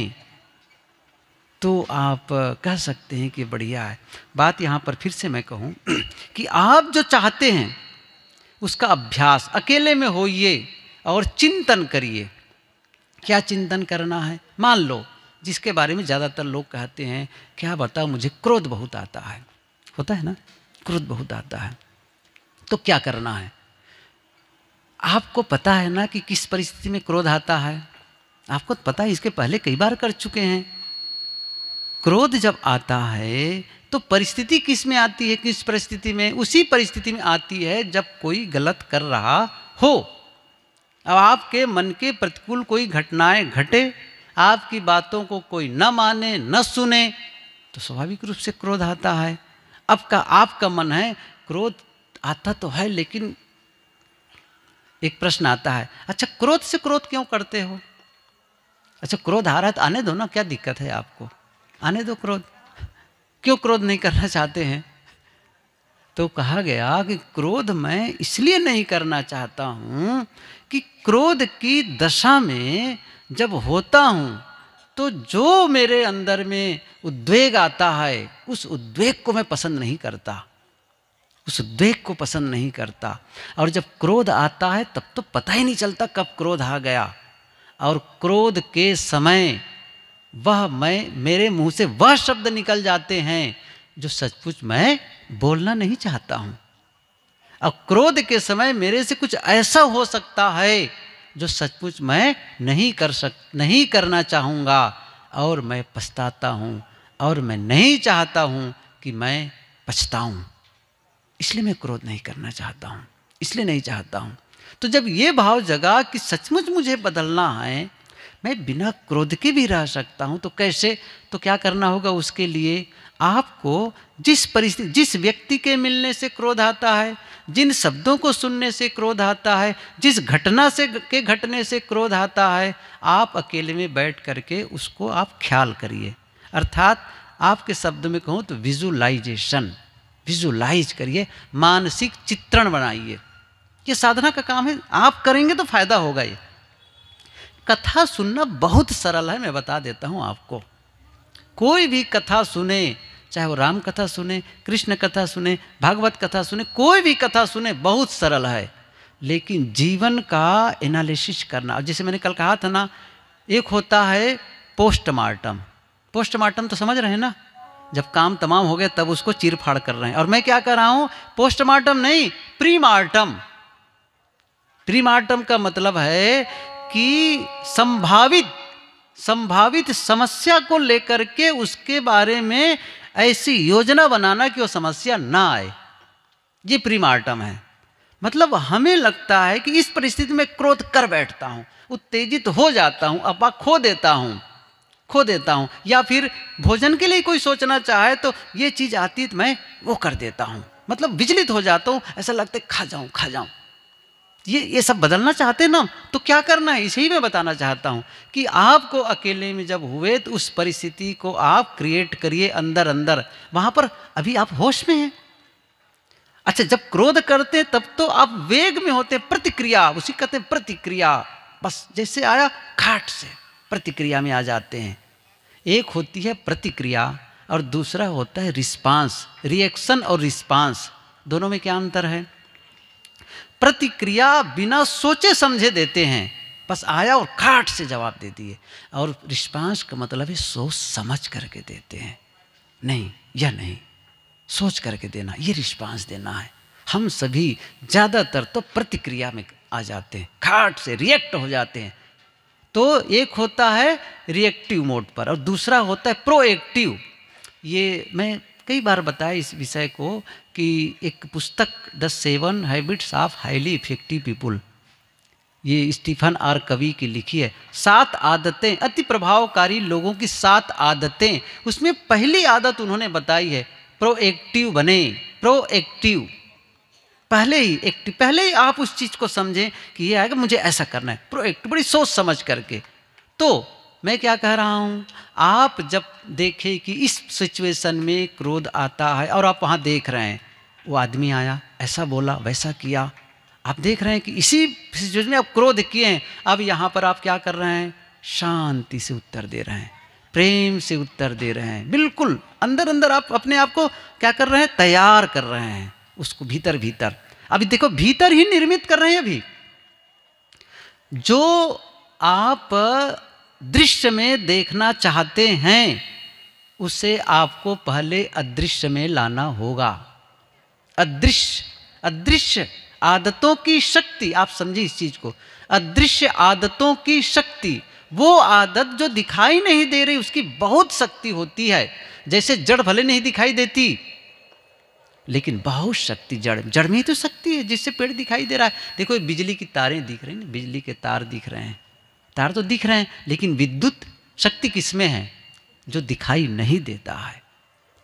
तो आप कह सकते हैं कि बढ़िया है बात यहाँ पर फिर से मैं कहूँ कि आप जो चाहते हैं उसका अभ्यास अकेले में होइए और चिंतन करिए क्या चिंतन करना है मान लो जिसके बारे में ज़्यादातर लोग कहते हैं क्या बताओ मुझे क्रोध बहुत आता है होता है ना क्रोध बहुत आता है तो क्या करना है आपको पता है ना कि किस परिस्थिति में क्रोध आता है आपको तो पता है इसके पहले कई बार कर चुके हैं क्रोध जब आता है तो परिस्थिति किस में आती है किस परिस्थिति में उसी परिस्थिति में आती है जब कोई गलत कर रहा हो अब आपके मन के प्रतिकूल कोई घटनाएं घटे आपकी बातों को कोई न माने न सुने तो स्वाभाविक रूप से क्रोध आता है आपका आपका मन है क्रोध आता तो है लेकिन एक प्रश्न आता है अच्छा क्रोध से क्रोध क्यों करते हो अच्छा क्रोध आ रहा है तो आने दो ना क्या दिक्कत है आपको आने दो क्रोध क्यों क्रोध नहीं करना चाहते हैं तो कहा गया कि क्रोध मैं इसलिए नहीं करना चाहता हूं कि क्रोध की दशा में जब होता हूँ तो जो मेरे अंदर में उद्वेग आता है उस उद्वेग को मैं पसंद नहीं करता उस उद्वेग को पसंद नहीं करता और जब क्रोध आता है तब तो पता ही नहीं चलता कब क्रोध आ गया और क्रोध के समय वह मैं मेरे मुंह से वह शब्द निकल जाते हैं जो सचमुच मैं बोलना नहीं चाहता हूँ अब क्रोध के समय मेरे से कुछ ऐसा हो सकता है जो सचमुच मैं नहीं कर सक नहीं करना चाहूँगा और मैं पछताता हूँ और मैं नहीं चाहता हूँ कि मैं पछताऊँ इसलिए मैं क्रोध नहीं करना चाहता हूँ इसलिए नहीं चाहता हूँ तो जब ये भाव जगा कि सचमुच मुझे बदलना है मैं बिना क्रोध के भी रह सकता हूँ तो कैसे तो क्या करना होगा उसके लिए आपको जिस परिस्थिति जिस व्यक्ति के मिलने से क्रोध आता है जिन शब्दों को सुनने से क्रोध आता है जिस घटना से के घटने से क्रोध आता है आप अकेले में बैठ करके उसको आप ख्याल करिए अर्थात आपके शब्द में कहूँ तो विजुलाइजेशन विजुलाइज करिए मानसिक चित्रण बनाइए ये साधना का काम है आप करेंगे तो फायदा होगा ये कथा सुनना बहुत सरल है मैं बता देता हूँ आपको कोई भी कथा सुने चाहे वो राम कथा सुने कृष्ण कथा सुने भागवत कथा सुने कोई भी कथा सुने बहुत सरल है लेकिन जीवन का एनालिसिस करना जैसे मैंने कल कहा था ना एक होता है पोस्टमार्टम पोस्टमार्टम तो समझ रहे हैं ना जब काम तमाम हो गया तब उसको चीरफाड़ कर रहे हैं और मैं क्या कर रहा हूं पोस्टमार्टम नहीं प्रीमार्टम प्रीमार्टम का मतलब है कि संभावित संभावित समस्या को लेकर के उसके बारे में ऐसी योजना बनाना कि वो समस्या ना आए ये प्रीमार्टम है मतलब हमें लगता है कि इस परिस्थिति में क्रोध कर बैठता हूँ उत्तेजित हो जाता हूँ अपा खो देता हूँ खो देता हूँ या फिर भोजन के लिए कोई सोचना चाहे तो ये चीज़ आती तो मैं वो कर देता हूँ मतलब विचलित हो जाता हूँ ऐसा लगता है खा जाऊँ खा जाऊँ ये ये सब बदलना चाहते ना तो क्या करना है इसी मैं बताना चाहता हूँ कि आपको अकेले में जब हुए तो उस परिस्थिति को आप क्रिएट करिए अंदर अंदर वहाँ पर अभी आप होश में हैं अच्छा जब क्रोध करते तब तो आप वेग में होते प्रतिक्रिया उसी कहते प्रतिक्रिया बस जैसे आया खाट से प्रतिक्रिया में आ जाते हैं एक होती है प्रतिक्रिया और दूसरा होता है रिस्पांस रिएक्शन और रिस्पांस दोनों में क्या अंतर है प्रतिक्रिया बिना सोचे समझे देते हैं बस आया और खाट से जवाब दे दिए और रिस्पांस का मतलब है सोच समझ करके देते हैं नहीं या नहीं सोच करके देना ये रिस्पांस देना है हम सभी ज़्यादातर तो प्रतिक्रिया में आ जाते हैं खाट से रिएक्ट हो जाते हैं तो एक होता है रिएक्टिव मोड पर और दूसरा होता है प्रोएक्टिव ये मैं कई बार बताया इस विषय को कि एक पुस्तक the seven habits of highly effective people ये स्टीफन आर कवि की लिखी है सात आदतें अति प्रभावकारी लोगों की सात आदतें उसमें पहली आदत उन्होंने बताई है प्रोएक्टिव बने प्रोएक्टिव पहले ही एक्टिव पहले ही आप उस चीज़ को समझें कि ये आएगा मुझे ऐसा करना है प्रोएक्टिव बड़ी सोच समझ करके तो मैं क्या कह रहा हूँ आप जब देखें कि इस सिचुएशन में क्रोध आता है और आप वहाँ देख रहे हैं वो आदमी आया ऐसा बोला वैसा किया आप देख रहे हैं कि इसी सिचुएशन में आप क्रोध किए हैं अब यहाँ पर आप क्या कर रहे हैं शांति से उत्तर दे रहे हैं प्रेम से उत्तर दे रहे हैं बिल्कुल अंदर अंदर आप अपने आप को क्या कर रहे हैं तैयार कर रहे हैं उसको भीतर भीतर अभी देखो भीतर ही निर्मित कर रहे हैं अभी जो आप दृश्य में देखना चाहते हैं उसे आपको पहले अदृश्य में लाना होगा अदृश्य अदृश्य आदतों की शक्ति आप समझिए इस चीज को अदृश्य आदतों की शक्ति वो आदत जो दिखाई नहीं दे रही उसकी बहुत शक्ति होती है जैसे जड़ भले नहीं दिखाई देती लेकिन बहुत शक्ति जड़ जड़ में ही तो शक्ति है जिससे पेड़ दिखाई दे रहा है देखो बिजली की तारें दिख रही हैं बिजली के तार दिख रहे हैं तार तो दिख रहे हैं लेकिन विद्युत शक्ति किसमें है जो दिखाई नहीं देता है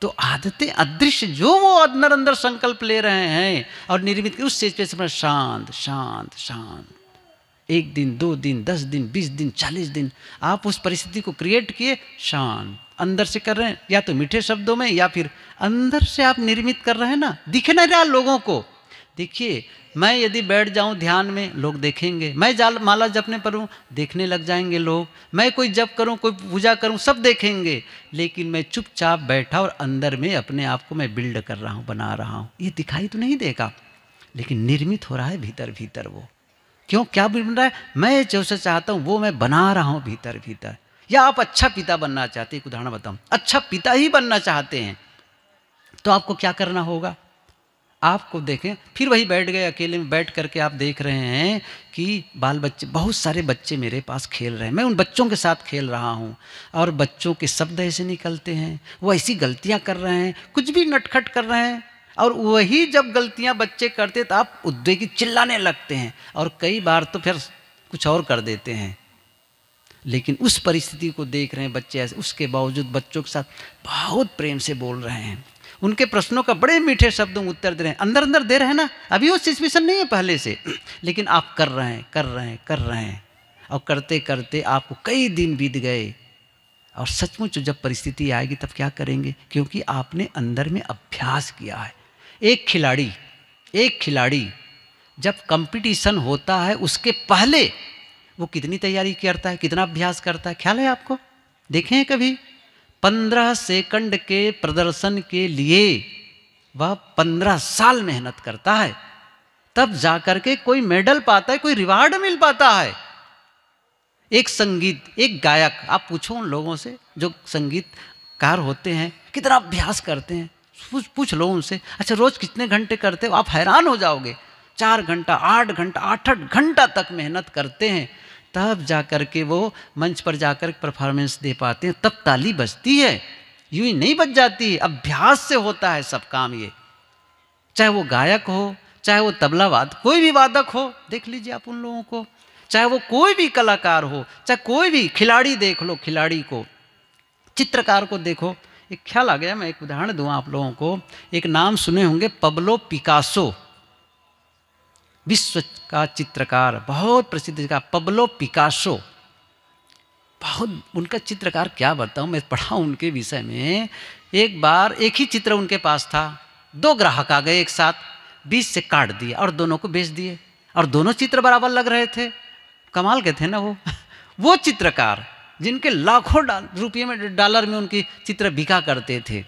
तो आदतें अदृश्य जो वो अंदर अंदर संकल्प ले रहे हैं और निर्मित उस चीज पे समझ शांत शांत शांत एक दिन दो दिन दस दिन बीस दिन चालीस दिन आप उस परिस्थिति को क्रिएट किए शांत अंदर से कर रहे हैं या तो मीठे शब्दों में या फिर अंदर से आप निर्मित कर रहे हैं ना दिख नहीं रहा लोगों को देखिए मैं यदि बैठ जाऊं ध्यान में लोग देखेंगे मैं जाल माला जपने पर हूँ देखने लग जाएंगे लोग मैं कोई जप करूँ कोई पूजा करूँ सब देखेंगे लेकिन मैं चुपचाप बैठा और अंदर में अपने आप को मैं बिल्ड कर रहा हूँ बना रहा हूँ ये दिखाई तो नहीं देगा लेकिन निर्मित हो रहा है भीतर भीतर वो क्यों क्या बन रहा है मैं जैसे चाहता हूँ वो मैं बना रहा हूँ भीतर भीतर या आप अच्छा पिता बनना चाहते हैं एक उदाहरण बताऊँ अच्छा पिता ही बनना चाहते हैं तो आपको क्या करना होगा आपको देखें फिर वही बैठ गए अकेले में बैठ करके आप देख रहे हैं कि बाल बच्चे बहुत सारे बच्चे मेरे पास खेल रहे हैं मैं उन बच्चों के साथ खेल रहा हूँ और बच्चों के शब्द ऐसे निकलते हैं वो ऐसी गलतियाँ कर रहे हैं कुछ भी नटखट कर रहे हैं और वही जब गलतियाँ बच्चे करते तो आप उद्वेगी चिल्लाने लगते हैं और कई बार तो फिर कुछ और कर देते हैं लेकिन उस परिस्थिति को देख रहे हैं बच्चे ऐसे उसके बावजूद बच्चों के साथ बहुत प्रेम से बोल रहे हैं उनके प्रश्नों का बड़े मीठे शब्दों में उत्तर दे रहे हैं अंदर अंदर दे रहे हैं ना अभी वो सिचुएशन नहीं है पहले से लेकिन आप कर रहे हैं कर रहे हैं कर रहे हैं और करते करते आपको कई दिन बीत गए और सचमुच जब परिस्थिति आएगी तब क्या करेंगे क्योंकि आपने अंदर में अभ्यास किया है एक खिलाड़ी एक खिलाड़ी जब कंपटीशन होता है उसके पहले वो कितनी तैयारी करता है कितना अभ्यास करता है ख्याल है आपको देखें कभी पंद्रह सेकंड के प्रदर्शन के लिए वह पंद्रह साल मेहनत करता है तब जाकर के कोई मेडल पाता है कोई रिवार्ड मिल पाता है एक संगीत एक गायक आप पूछो उन लोगों से जो संगीतकार होते हैं कितना अभ्यास करते हैं पूछ पूछ लो उनसे अच्छा रोज़ कितने घंटे करते हो आप हैरान हो जाओगे चार घंटा आठ घंटा आठ आठ घंटा तक मेहनत करते हैं तब जा कर के वो मंच पर जाकर परफॉर्मेंस दे पाते हैं तब ताली बजती है यूं ही नहीं बच जाती अभ्यास से होता है सब काम ये चाहे वो गायक हो चाहे वो तबला वाद कोई भी वादक हो देख लीजिए आप उन लोगों को चाहे वो कोई भी कलाकार हो चाहे कोई भी खिलाड़ी देख लो खिलाड़ी को चित्रकार को देखो एक ख्याल आ गया मैं एक उदाहरण दूँ आप लोगों को एक नाम सुने होंगे पब्लो पिकासो विश्व का चित्रकार बहुत प्रसिद्ध का पब्लो पिकासो बहुत उनका चित्रकार क्या बताऊँ मैं पढ़ा उनके विषय में एक बार एक ही चित्र उनके पास था दो ग्राहक आ गए एक साथ बीस से काट दिए और दोनों को बेच दिए और दोनों चित्र बराबर लग रहे थे कमाल के थे ना वो वो चित्रकार जिनके लाखों रुपये में डॉलर में उनकी चित्र बिका करते थे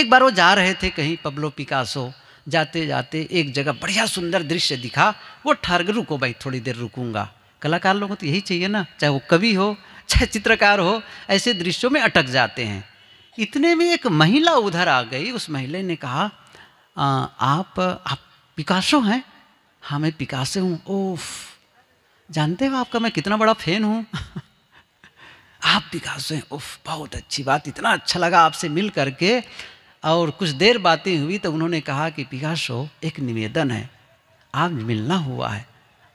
एक बार वो जा रहे थे कहीं पब्लो पिकासो जाते जाते एक जगह बढ़िया सुंदर दृश्य दिखा वो ठहर रुको भाई थोड़ी देर रुकूंगा कलाकार लोगों को तो यही चाहिए ना चाहे वो कवि हो चाहे चित्रकार हो ऐसे दृश्यों में अटक जाते हैं इतने में एक महिला उधर आ गई उस महिला ने कहा आ, आप आप पिकासो हैं हाँ मैं पिकासो हूँ ओफ जानते हो आपका मैं कितना बड़ा फैन हूँ आप पिकासो हैं उफ बहुत अच्छी बात इतना अच्छा लगा आपसे मिल करके और कुछ देर बातें हुई तो उन्होंने कहा कि पिकासो एक निवेदन है आप मिलना हुआ है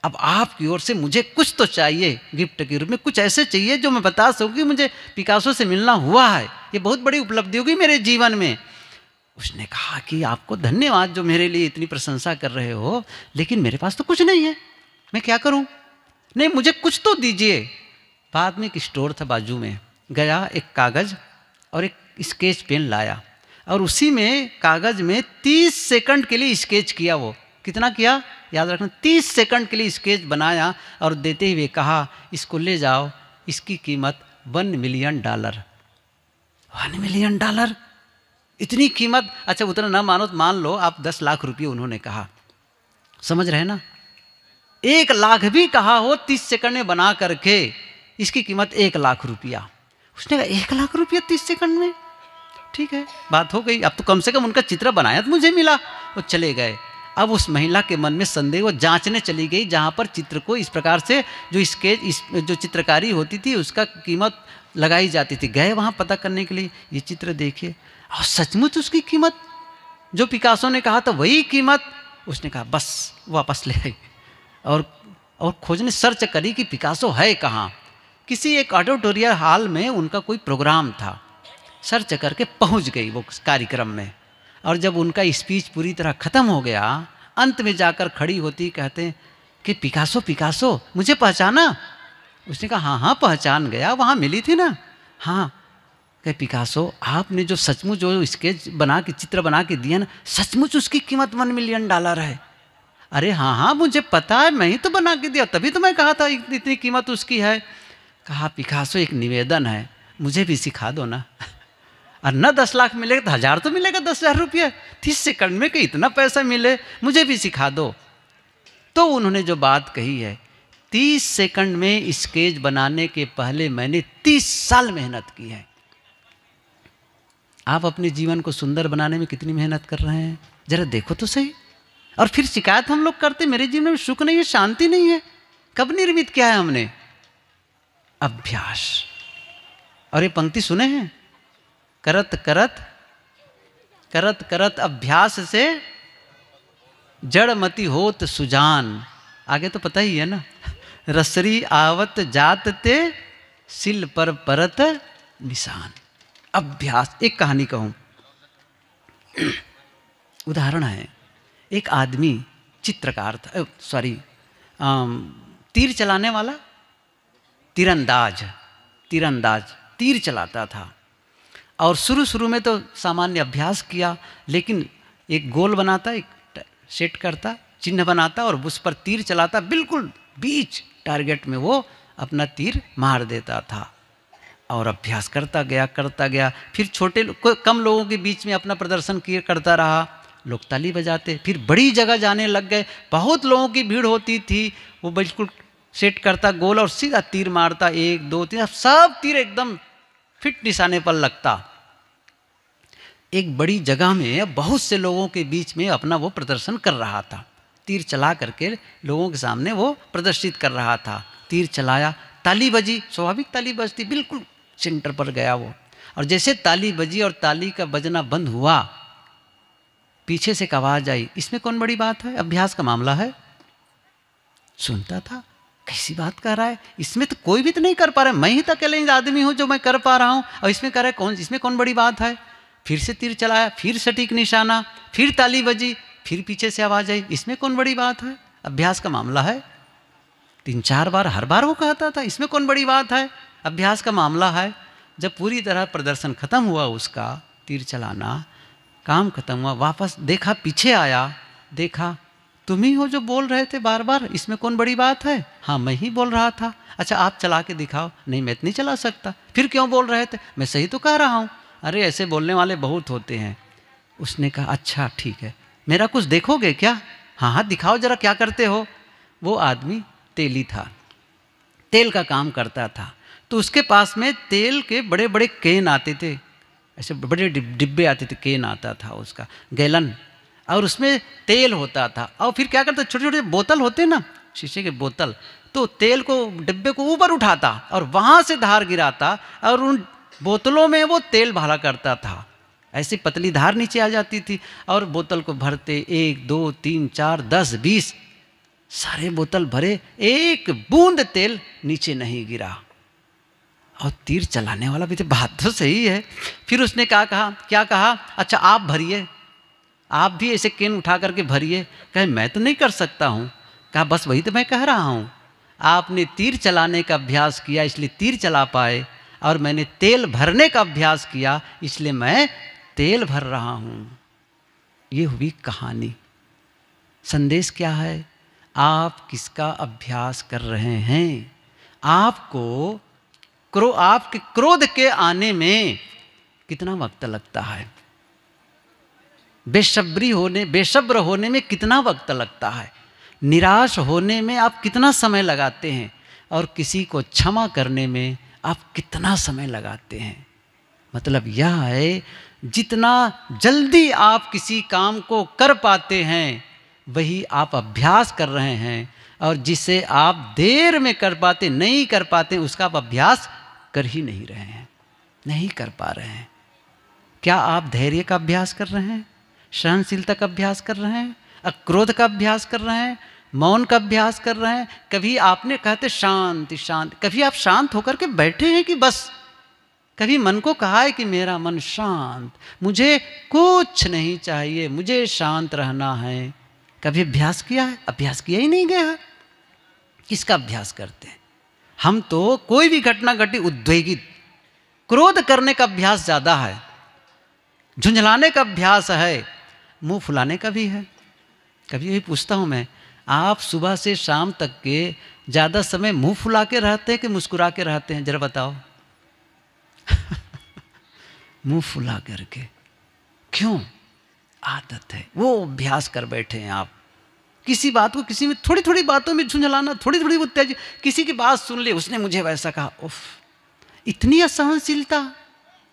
अब आपकी ओर से मुझे कुछ तो चाहिए गिफ्ट के रूप में कुछ ऐसे चाहिए जो मैं बता सकूँ कि मुझे पिकासो से मिलना हुआ है ये बहुत बड़ी उपलब्धि होगी मेरे जीवन में उसने कहा कि आपको धन्यवाद जो मेरे लिए इतनी प्रशंसा कर रहे हो लेकिन मेरे पास तो कुछ नहीं है मैं क्या करूं नहीं मुझे कुछ तो दीजिए बाद में एक स्टोर था बाजू में गया एक कागज़ और एक स्केच पेन लाया और उसी में कागज़ में तीस सेकंड के लिए स्केच किया वो कितना किया याद रखना तीस सेकंड के लिए स्केच बनाया और देते हुए कहा इसको ले जाओ इसकी कीमत one million dollar one million dollar इतनी कीमत अच्छा उतना ना मानो तो मान लो आप दस लाख रुपये उन्होंने कहा समझ रहे ना एक लाख भी कहा हो तीस सेकंड में बना करके इसकी कीमत एक लाख रुपया उसने कहा एक लाख रुपया तीस सेकंड में ठीक है बात हो गई अब तो कम से कम उनका चित्र बनाया तो मुझे मिला वो चले गए अब उस महिला के मन में संदेह वो जांचने चली गई जहाँ पर चित्र को इस प्रकार से जो स्केच इस जो चित्रकारी होती थी उसका कीमत लगाई जाती थी गए वहाँ पता करने के लिए ये चित्र देखिए और सचमुच उसकी कीमत जो पिकासो ने कहा था वही कीमत उसने कहा बस वापस ले आई और और खोजने सर्च करी कि पिकासो है कहाँ किसी एक ऑडिटोरियल हॉल में उनका कोई प्रोग्राम था सर्च करके पहुंच गई वो कार्यक्रम में और जब उनका स्पीच पूरी तरह ख़त्म हो गया अंत में जाकर खड़ी होती कहते कि पिकासो पिकासो मुझे पहचाना उसने कहा हाँ हाँ पहचान गया वहाँ मिली थी ना हाँ कह पिकासो आपने जो सचमुच जो स्केच बना के चित्र बना के दिया ना सचमुच उसकी कीमत वन मिलियन डॉलर है अरे हाँ हाँ मुझे पता है मैं ही तो बना के दिया तभी तो मैं कहा था इतनी कीमत उसकी है कहा पिकासो एक निवेदन है मुझे भी सिखा दो ना और न दस लाख मिलेगा तो हज़ार तो मिलेगा दस हज़ार रुपये तीस सेकंड में कहीं इतना पैसा मिले मुझे भी सिखा दो तो उन्होंने जो बात कही है तीस सेकंड में स्केच बनाने के पहले मैंने तीस साल मेहनत की है आप अपने जीवन को सुंदर बनाने में कितनी मेहनत कर रहे हैं ज़रा देखो तो सही और फिर शिकायत हम लोग करते मेरे जीवन में सुख नहीं है शांति नहीं है कब निर्मित किया है हमने अभ्यास और ये पंक्ति सुने हैं करत करत करत करत अभ्यास से जड़ मती होत सुजान आगे तो पता ही है ना रसरी आवत जात ते सिल पर परत निशान अभ्यास एक कहानी कहूँ उदाहरण है एक आदमी चित्रकार था सॉरी तीर चलाने वाला तीरंदाज तीरंदाज तीर चलाता था और शुरू शुरू में तो सामान्य अभ्यास किया लेकिन एक गोल बनाता एक सेट करता चिन्ह बनाता और उस पर तीर चलाता बिल्कुल बीच टारगेट में वो अपना तीर मार देता था और अभ्यास करता गया करता गया फिर छोटे लो, कम लोगों के बीच में अपना प्रदर्शन किया करता रहा लोग ताली बजाते फिर बड़ी जगह जाने लग गए बहुत लोगों की भीड़ होती थी वो बिल्कुल सेट करता गोल और सीधा तीर मारता एक दो तीन सब तीर एकदम फिट निशाने पर लगता एक बड़ी जगह में बहुत से लोगों के बीच में अपना वो प्रदर्शन कर रहा था तीर चला करके लोगों के सामने वो प्रदर्शित कर रहा था तीर चलाया ताली बजी स्वाभाविक ताली बजती बिल्कुल सेंटर पर गया वो और जैसे ताली बजी और ताली का बजना बंद हुआ पीछे से एक आवाज़ आई इसमें कौन बड़ी बात है अभ्यास का मामला है सुनता था कैसी बात कर रहा है इसमें तो कोई भी तो नहीं कर पा रहा है मैं ही तो अकेले आदमी हूँ जो मैं कर पा रहा हूँ और इसमें कह रहा है कौन इसमें कौन बड़ी बात है फिर से तीर चलाया फिर सटीक निशाना फिर ताली बजी फिर पीछे से आवाज़ आई इसमें कौन बड़ी बात है अभ्यास का मामला है तीन चार बार हर बार वो कहता था इसमें कौन बड़ी बात है अभ्यास का मामला है जब पूरी तरह प्रदर्शन खत्म हुआ उसका तीर चलाना काम खत्म हुआ वापस देखा पीछे आया देखा तुम ही हो जो बोल रहे थे बार बार इसमें कौन बड़ी बात है हाँ मैं ही बोल रहा था अच्छा आप चला के दिखाओ नहीं मैं इतनी चला सकता फिर क्यों बोल रहे थे मैं सही तो कह रहा हूँ अरे ऐसे बोलने वाले बहुत होते हैं उसने कहा अच्छा ठीक है मेरा कुछ देखोगे क्या हाँ हाँ दिखाओ जरा क्या करते हो वो आदमी तेली था तेल का काम करता था तो उसके पास में तेल के बड़े बड़े केन आते थे ऐसे बड़े डिब्बे आते थे केन आता था उसका गैलन और उसमें तेल होता था और फिर क्या करता छोटे छोटे बोतल होते ना शीशे के बोतल तो तेल को डिब्बे को ऊपर उठाता और वहाँ से धार गिराता और उन बोतलों में वो तेल भरा करता था ऐसी पतली धार नीचे आ जाती थी और बोतल को भरते एक दो तीन चार दस बीस सारे बोतल भरे एक बूंद तेल नीचे नहीं गिरा और तीर चलाने वाला भी तो बात तो सही है फिर उसने क्या कहा क्या कहा अच्छा आप भरिए आप भी ऐसे केन उठा करके भरिए कहे मैं तो नहीं कर सकता हूँ कहा बस वही तो मैं कह रहा हूँ आपने तीर चलाने का अभ्यास किया इसलिए तीर चला पाए और मैंने तेल भरने का अभ्यास किया इसलिए मैं तेल भर रहा हूँ ये हुई कहानी संदेश क्या है आप किसका अभ्यास कर रहे हैं आपको क्रो आपके क्रोध के आने में कितना वक्त लगता है बेसब्री होने बेसब्र होने में कितना वक्त लगता है निराश होने में आप कितना समय लगाते हैं और किसी को क्षमा करने में आप कितना समय लगाते हैं मतलब यह है जितना जल्दी आप किसी काम को कर पाते हैं वही आप अभ्यास कर रहे हैं और जिसे आप देर में कर पाते नहीं कर पाते उसका आप अभ्यास कर ही नहीं रहे हैं नहीं कर पा रहे हैं क्या आप धैर्य का अभ्यास कर रहे हैं सहनशीलता का अभ्यास कर रहे हैं अक्रोध का अभ्यास कर रहे हैं मौन का अभ्यास कर रहे हैं कभी आपने कहते शांति शांति कभी आप शांत होकर के बैठे हैं कि बस कभी मन को कहा है कि मेरा मन शांत मुझे कुछ नहीं चाहिए मुझे शांत रहना है कभी अभ्यास किया है अभ्यास किया ही नहीं गया किसका अभ्यास करते हैं हम तो कोई भी घटना घटी उद्वेगित क्रोध करने का अभ्यास ज़्यादा है झुंझलाने का अभ्यास है मुंह फुलाने का भी है कभी भी पूछता हूं मैं आप सुबह से शाम तक के ज़्यादा समय मुंह फुला के रहते हैं कि मुस्कुरा के रहते हैं जरा बताओ मुंह फुला करके क्यों आदत है वो अभ्यास कर बैठे हैं आप किसी बात को किसी में थोड़ी थोड़ी बातों में झुंझलाना थोड़ी थोड़ी उत्तेज किसी की बात सुन ले उसने मुझे वैसा कहा उफ इतनी असहनशीलता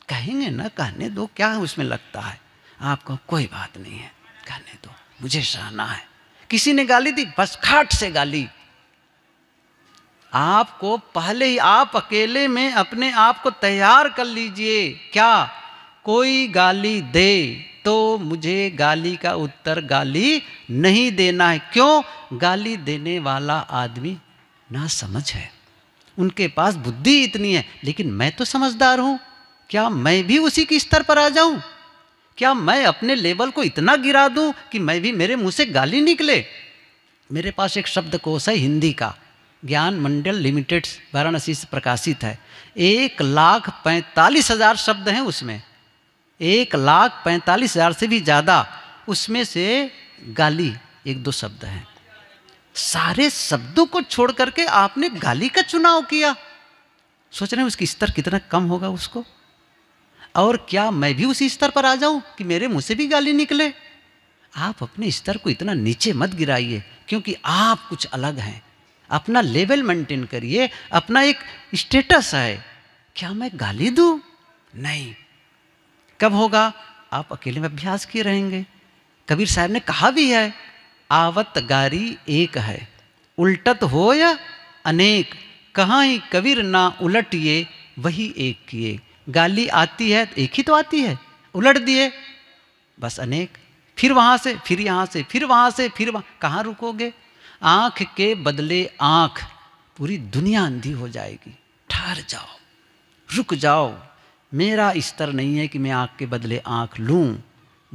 कहेंगे ना कहने दो क्या उसमें लगता है आपको कोई बात नहीं है कहने दो मुझे सहना है किसी ने गाली दी बस खाट से गाली आपको पहले ही आप अकेले में अपने आप को तैयार कर लीजिए क्या कोई गाली दे तो मुझे गाली का उत्तर गाली नहीं देना है क्यों गाली देने वाला आदमी ना समझ है उनके पास बुद्धि इतनी है लेकिन मैं तो समझदार हूं क्या मैं भी उसी के स्तर पर आ जाऊं क्या मैं अपने लेवल को इतना गिरा दूं कि मैं भी मेरे मुंह से गाली निकले मेरे पास एक शब्द कोश है हिंदी का ज्ञान मंडल लिमिटेड वाराणसी से प्रकाशित है एक लाख पैंतालीस हज़ार शब्द हैं उसमें एक लाख पैंतालीस हज़ार से भी ज़्यादा उसमें से गाली एक दो शब्द हैं सारे शब्दों को छोड़ करके आपने गाली का चुनाव किया सोच रहे हैं उसकी स्तर कितना कम होगा उसको और क्या मैं भी उसी स्तर पर आ जाऊं कि मेरे मुंह से भी गाली निकले आप अपने स्तर को इतना नीचे मत गिराइए क्योंकि आप कुछ अलग हैं अपना लेवल मेंटेन करिए अपना एक स्टेटस है क्या मैं गाली दू नहीं कब होगा आप अकेले में अभ्यास किए रहेंगे कबीर साहब ने कहा भी है आवत गारी एक है उल्टत हो या अनेक कहा कबीर ना उलटिए वही एक किए गाली आती है एक ही तो आती है उलट दिए बस अनेक फिर वहाँ से फिर यहाँ से फिर वहाँ से फिर वहाँ कहाँ रुकोगे आँख के बदले आँख पूरी दुनिया अंधी हो जाएगी ठहर जाओ रुक जाओ मेरा स्तर नहीं है कि मैं आँख के बदले आँख लूँ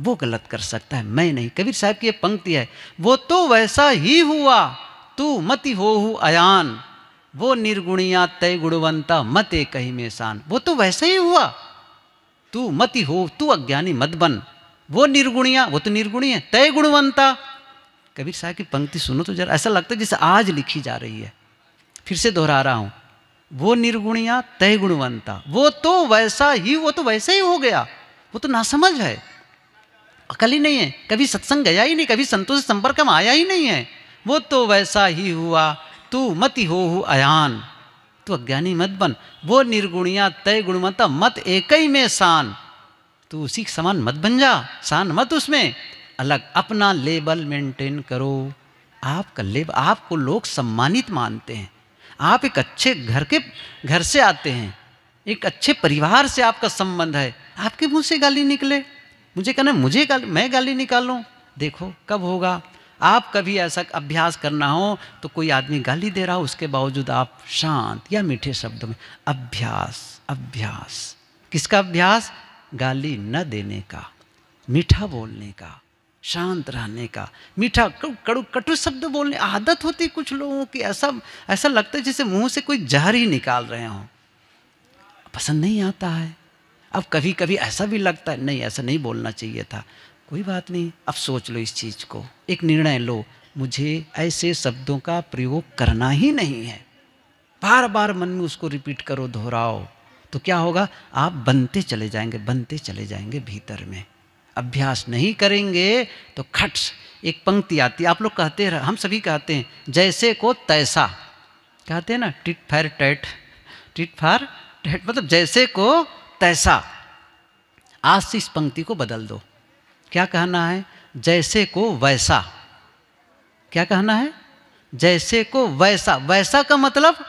वो गलत कर सकता है मैं नहीं कबीर साहब की ये पंक्ति है वो तो वैसा ही हुआ तू मति हो हु अयान वो निर्गुणिया तय गुणवंता मत एक कही मेसान वो तो वैसे ही हुआ तू मति हो तू अज्ञानी मत बन वो निर्गुणिया वो तो निर्गुणी है तय गुणवंता कबीर साहब की पंक्ति सुनो तो जरा ऐसा लगता है जैसे आज लिखी जा रही है फिर से दोहरा रहा हूं वो निर्गुणिया तय गुणवंता वो तो वैसा ही वो तो वैसे ही हो गया वो तो नासमझ है अकल ही नहीं है कभी सत्संग गया ही नहीं कभी संतों से संपर्क में आया ही नहीं है वो तो वैसा ही हुआ तू मति हो अयान तू अज्ञानी मत बन वो निर्गुणिया तय गुणमता मत एक ही में शान तू उसी के समान मत बन जा शान मत उसमें अलग अपना लेबल मेंटेन करो आपका लेब आपको लोग सम्मानित मानते हैं आप एक अच्छे घर के घर से आते हैं एक अच्छे परिवार से आपका संबंध है आपके मुंह से गाली निकले मुझे कहना मुझे गाली मैं गाली निकालूँ देखो कब होगा आप कभी ऐसा अभ्यास करना हो तो कोई आदमी गाली दे रहा हो उसके बावजूद आप शांत या मीठे शब्दों में अभ्यास अभ्यास किसका अभ्यास गाली न देने का मीठा बोलने का शांत रहने का मीठा कड़ू कटु शब्द बोलने आदत होती कुछ लोगों की ऐसा ऐसा लगता है जैसे मुंह से कोई जहर ही निकाल रहे हों पसंद नहीं आता है अब कभी कभी ऐसा भी लगता है नहीं ऐसा नहीं बोलना चाहिए था कोई बात नहीं अब सोच लो इस चीज़ को एक निर्णय लो मुझे ऐसे शब्दों का प्रयोग करना ही नहीं है बार बार मन में उसको रिपीट करो दोहराओ तो क्या होगा आप बनते चले जाएंगे बनते चले जाएंगे भीतर में अभ्यास नहीं करेंगे तो खट्स एक पंक्ति आती है आप लोग कहते हैं हम सभी कहते हैं जैसे को तैसा कहते हैं ना tit for tat tit for tat मतलब जैसे को तैसा आज से इस पंक्ति को बदल दो क्या कहना है जैसे को वैसा क्या कहना है जैसे को वैसा वैसा का मतलब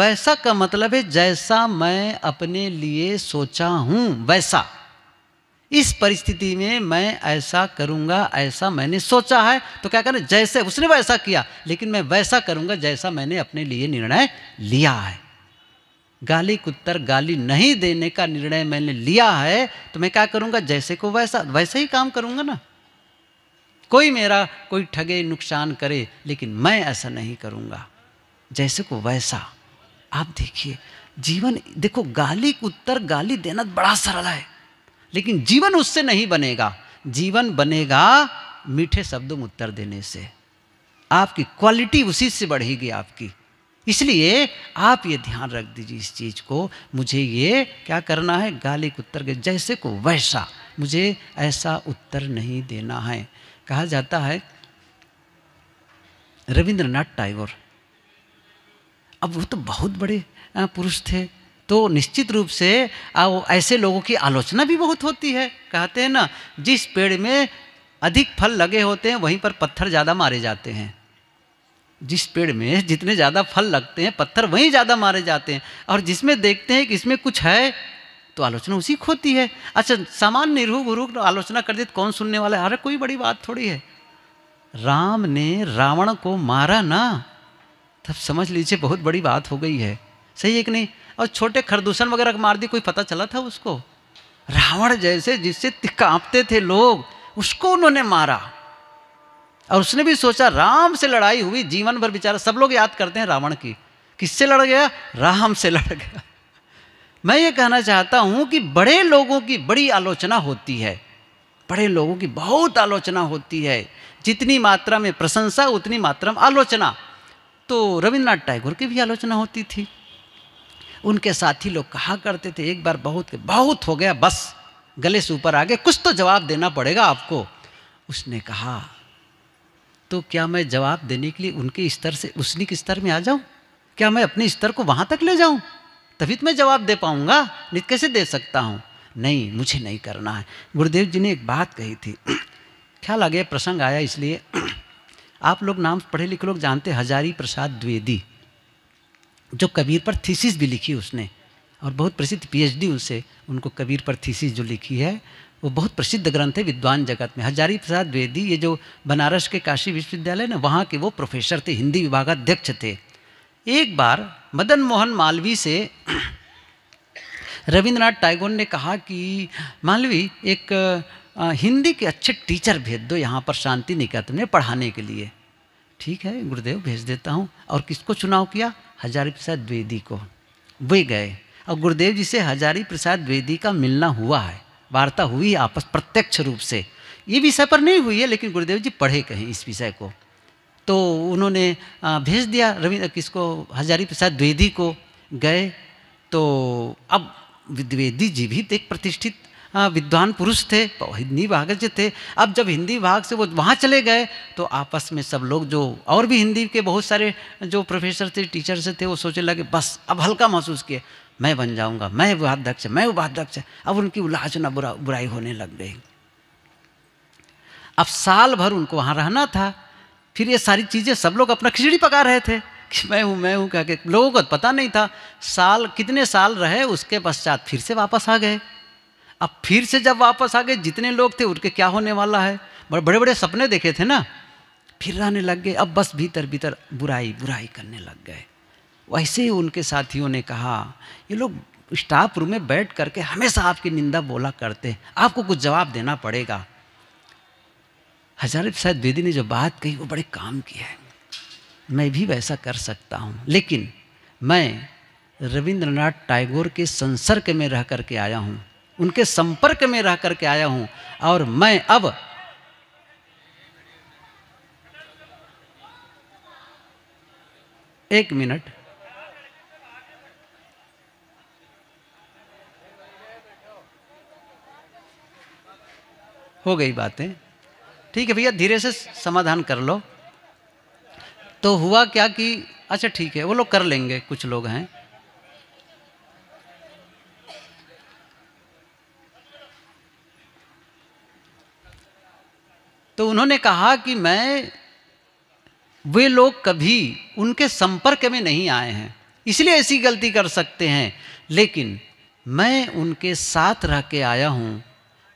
वैसा का मतलब है जैसा मैं अपने लिए सोचा हूं वैसा इस परिस्थिति में मैं ऐसा करूंगा ऐसा मैंने सोचा है तो क्या करें जैसे उसने वैसा किया लेकिन मैं वैसा करूंगा जैसा मैंने अपने लिए निर्णय लिया है गाली कुत्तर गाली नहीं देने का निर्णय मैंने लिया है तो मैं क्या करूँगा जैसे को वैसा वैसे ही काम करूंगा ना कोई मेरा कोई ठगे नुकसान करे लेकिन मैं ऐसा नहीं करूँगा जैसे को वैसा आप देखिए जीवन देखो गाली कुत्तर गाली देना बड़ा सरल है लेकिन जीवन उससे नहीं बनेगा जीवन बनेगा मीठे शब्दों में उत्तर देने से आपकी क्वालिटी उसी से बढ़ेगी आपकी इसलिए आप ये ध्यान रख दीजिए इस चीज़ को मुझे ये क्या करना है गाली उत्तर के जैसे को वैसा मुझे ऐसा उत्तर नहीं देना है कहा जाता है रविंद्रनाथ टाइगोर अब वो तो बहुत बड़े पुरुष थे तो निश्चित रूप से ऐसे लोगों की आलोचना भी बहुत होती है कहते हैं ना जिस पेड़ में अधिक फल लगे होते हैं वहीं पर पत्थर ज़्यादा मारे जाते हैं जिस पेड़ में जितने ज़्यादा फल लगते हैं पत्थर वहीं ज़्यादा मारे जाते हैं और जिसमें देखते हैं कि इसमें कुछ है तो आलोचना उसी को होती है अच्छा सामान्य निरूह गुरु आलोचना कर दे तो कौन सुनने वाला है अरे कोई बड़ी बात थोड़ी है राम ने रावण को मारा ना तब समझ लीजिए बहुत बड़ी बात हो गई है सही है कि नहीं और छोटे खरदूषण वगैरह मार दी कोई पता चला था उसको रावण जैसे जिससे कांपते थे लोग उसको उन्होंने मारा और उसने भी सोचा राम से लड़ाई हुई जीवन भर बेचारा सब लोग याद करते हैं रावण की किससे लड़ गया राम से लड़ गया मैं ये कहना चाहता हूँ कि बड़े लोगों की बड़ी आलोचना होती है बड़े लोगों की बहुत आलोचना होती है जितनी मात्रा में प्रशंसा उतनी मात्रा में आलोचना तो रविन्द्रनाथ टैगोर की भी आलोचना होती थी उनके साथी लोग कहा करते थे एक बार बहुत बहुत हो गया बस गले से ऊपर आ गए कुछ तो जवाब देना पड़ेगा आपको उसने कहा तो क्या मैं जवाब देने के लिए उनके स्तर से उसने के स्तर में आ जाऊं क्या मैं अपने स्तर को वहां तक ले जाऊं तभी तो मैं जवाब दे पाऊंगा नित तो कैसे दे सकता हूं नहीं मुझे नहीं करना है गुरुदेव जी ने एक बात कही थी ख्याल आ गया प्रसंग आया इसलिए आप लोग नाम पढ़े लिखे लोग जानते हजारी प्रसाद द्विवेदी जो कबीर पर थीसिस भी लिखी उसने और बहुत प्रसिद्ध पीएचडी उनसे उनको कबीर पर थीसिस जो लिखी है वो बहुत प्रसिद्ध ग्रंथ है विद्वान जगत में हजारी प्रसाद द्विवेदी ये जो बनारस के काशी विश्वविद्यालय ना वहाँ के वो प्रोफेसर थे हिंदी विभागाध्यक्ष थे एक बार मदन मोहन मालवी से रविंद्रनाथ टैगोर ने कहा कि मालवी एक हिंदी के अच्छे टीचर भेज दो यहाँ पर शांति निकेतन में पढ़ाने के लिए ठीक है गुरुदेव भेज देता हूँ और किसको चुनाव किया हजारी प्रसाद द्विवेदी को वे गए और गुरुदेव जी से हजारी प्रसाद द्विवेदी का मिलना हुआ है वार्ता हुई आपस प्रत्यक्ष रूप से ये विषय पर नहीं हुई है लेकिन गुरुदेव जी पढ़े कहीं इस विषय को तो उन्होंने भेज दिया रविंद्र किसको हजारी प्रसाद द्विवेदी को गए तो अब द्विवेदी जी भी एक प्रतिष्ठित विद्वान पुरुष थे हिंदी भागज थे अब जब हिंदी भाग से वो वहाँ चले गए तो आपस में सब लोग जो और भी हिंदी के बहुत सारे जो प्रोफेसर थे टीचर से थे वो सोचने लगे बस अब हल्का महसूस किए मैं बन जाऊंगा मैं उपाध्यक्ष मैं उपाध्यक्ष अब उनकी उलाहचना बुरा बुराई होने लग गई अब साल भर उनको वहाँ रहना था फिर ये सारी चीज़ें सब लोग अपना खिचड़ी पका रहे थे कि मैं हूँ मैं हूँ कह के लोगों को पता नहीं था साल कितने साल रहे उसके पश्चात फिर से वापस आ गए अब फिर से जब वापस आ गए जितने लोग थे उनके क्या होने वाला है बड़े बड़े बड़े सपने देखे थे ना फिर रहने लग गए अब बस भीतर भीतर बुराई बुराई करने लग गए वैसे ही उनके साथियों ने कहा ये लोग स्टाफ रूम में बैठ करके हमेशा आपकी निंदा बोला करते हैं आपको कुछ जवाब देना पड़ेगा हजारे साहब दीदी ने जो बात कही वो बड़े काम की है मैं भी वैसा कर सकता हूँ लेकिन मैं रविंद्रनाथ टैगोर के संसर्ग में रह करके आया हूँ उनके संपर्क में रह करके आया हूँ और मैं अब एक मिनट हो गई बातें ठीक है भैया धीरे से समाधान कर लो तो हुआ क्या कि अच्छा ठीक है वो लोग कर लेंगे कुछ लोग हैं तो उन्होंने कहा कि मैं वे लोग कभी उनके संपर्क में नहीं आए हैं इसलिए ऐसी गलती कर सकते हैं लेकिन मैं उनके साथ रह के आया हूँ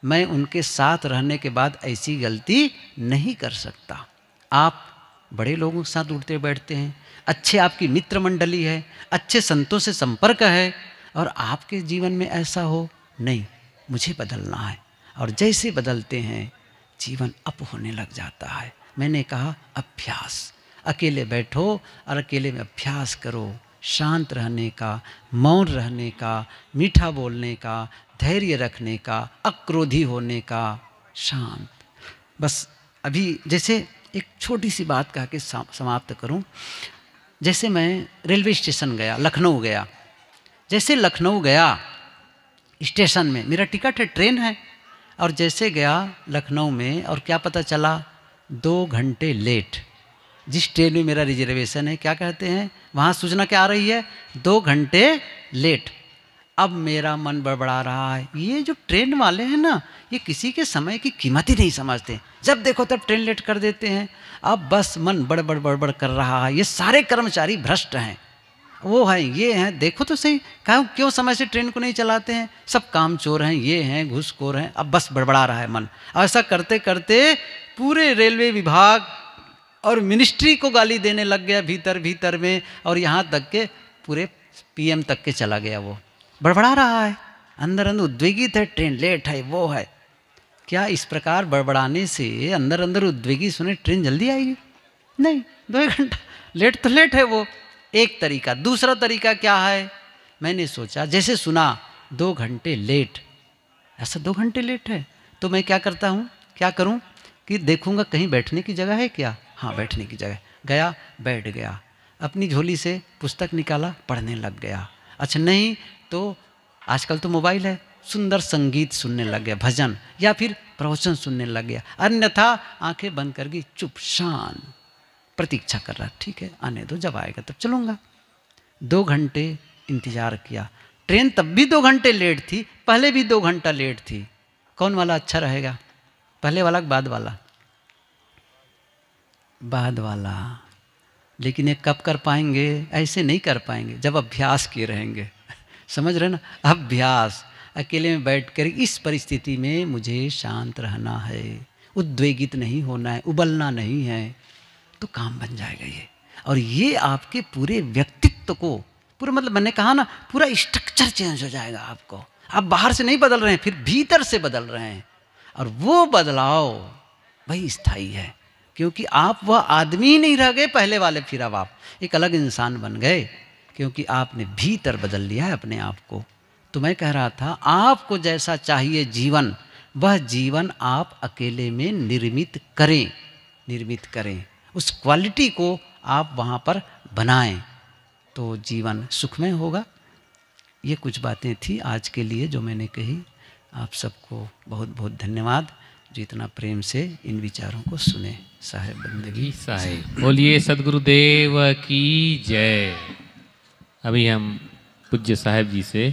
मैं उनके साथ रहने के बाद ऐसी गलती नहीं कर सकता आप बड़े लोगों के साथ उठते बैठते हैं अच्छे आपकी मित्र मंडली है अच्छे संतों से संपर्क है और आपके जीवन में ऐसा हो नहीं मुझे बदलना है और जैसे बदलते हैं जीवन अप होने लग जाता है मैंने कहा अभ्यास अकेले बैठो और अकेले में अभ्यास करो शांत रहने का मौन रहने का मीठा बोलने का धैर्य रखने का अक्रोधी होने का शांत बस अभी जैसे एक छोटी सी बात कह के समाप्त करूं जैसे मैं रेलवे स्टेशन गया लखनऊ गया जैसे लखनऊ गया स्टेशन में मेरा टिकट है ट्रेन है और जैसे गया लखनऊ में और क्या पता चला दो घंटे लेट जिस ट्रेन में मेरा रिजर्वेशन है क्या कहते हैं वहाँ सूचना क्या आ रही है दो घंटे लेट अब मेरा मन बड़बड़ा रहा है ये जो ट्रेन वाले हैं ना ये किसी के समय की कीमत ही नहीं समझते जब देखो तब ट्रेन लेट कर देते हैं अब बस मन बड़बड़ बड़बड़ कर रहा है ये सारे कर्मचारी भ्रष्ट हैं वो हैं ये हैं देखो तो सही कहा क्यों समय से ट्रेन को नहीं चलाते हैं सब काम चोर हैं ये हैं घुसखोर हैं अब बस बड़बड़ा रहा है मन ऐसा करते करते पूरे रेलवे विभाग और मिनिस्ट्री को गाली देने लग गया भीतर भीतर में और यहाँ तक के पूरे पीएम तक के चला गया वो बड़बड़ा रहा है अंदर अंदर उद्वेगित है ट्रेन लेट है वो है क्या इस प्रकार बड़बड़ाने से अंदर अंदर उद्वेगी सुने ट्रेन जल्दी आएगी नहीं दो एक घंटा लेट तो लेट है वो एक तरीका दूसरा तरीका क्या है मैंने सोचा जैसे सुना दो घंटे लेट ऐसा दो घंटे लेट है तो मैं क्या करता हूँ क्या करूँ कि देखूँगा कहीं बैठने की जगह है क्या हाँ बैठने की जगह गया बैठ गया अपनी झोली से पुस्तक निकाला पढ़ने लग गया अच्छा नहीं तो आजकल तो मोबाइल है सुंदर संगीत सुनने लग गया भजन या फिर प्रवचन सुनने लग गया अन्यथा आंखें बंद कर गई चुप शान प्रतीक्षा कर रहा ठीक है आने दो जब आएगा तब चलूंगा दो घंटे इंतज़ार किया ट्रेन तब भी दो घंटे लेट थी पहले भी दो घंटा लेट थी कौन वाला अच्छा रहेगा पहले वाला बाद वाला बाद वाला लेकिन ये कब कर पाएंगे ऐसे नहीं कर पाएंगे जब अभ्यास किए रहेंगे समझ रहे ना अभ्यास अकेले में बैठ कर इस परिस्थिति में मुझे शांत रहना है उद्वेगित नहीं होना है उबलना नहीं है तो काम बन जाएगा ये और ये आपके पूरे व्यक्तित्व को पूरा मतलब मैंने कहा ना पूरा स्ट्रक्चर चेंज हो जाएगा आपको आप बाहर से नहीं बदल रहे हैं फिर भीतर से बदल रहे हैं और वो बदलाव भाई स्थायी है क्योंकि आप वह आदमी ही नहीं रह गए पहले वाले फिर अब आप एक अलग इंसान बन गए क्योंकि आपने भीतर बदल लिया है अपने आप को तो मैं कह रहा था आपको जैसा चाहिए जीवन वह जीवन आप अकेले में निर्मित करें निर्मित करें उस क्वालिटी को आप वहाँ पर बनाएं तो जीवन सुखमय होगा ये कुछ बातें थी आज के लिए जो मैंने कही आप सबको बहुत बहुत धन्यवाद जो इतना प्रेम से इन विचारों को सुने साहेब बंदगी साहेब बोलिए सदगुरुदेव की जय अभी हम पूज्य साहेब जी से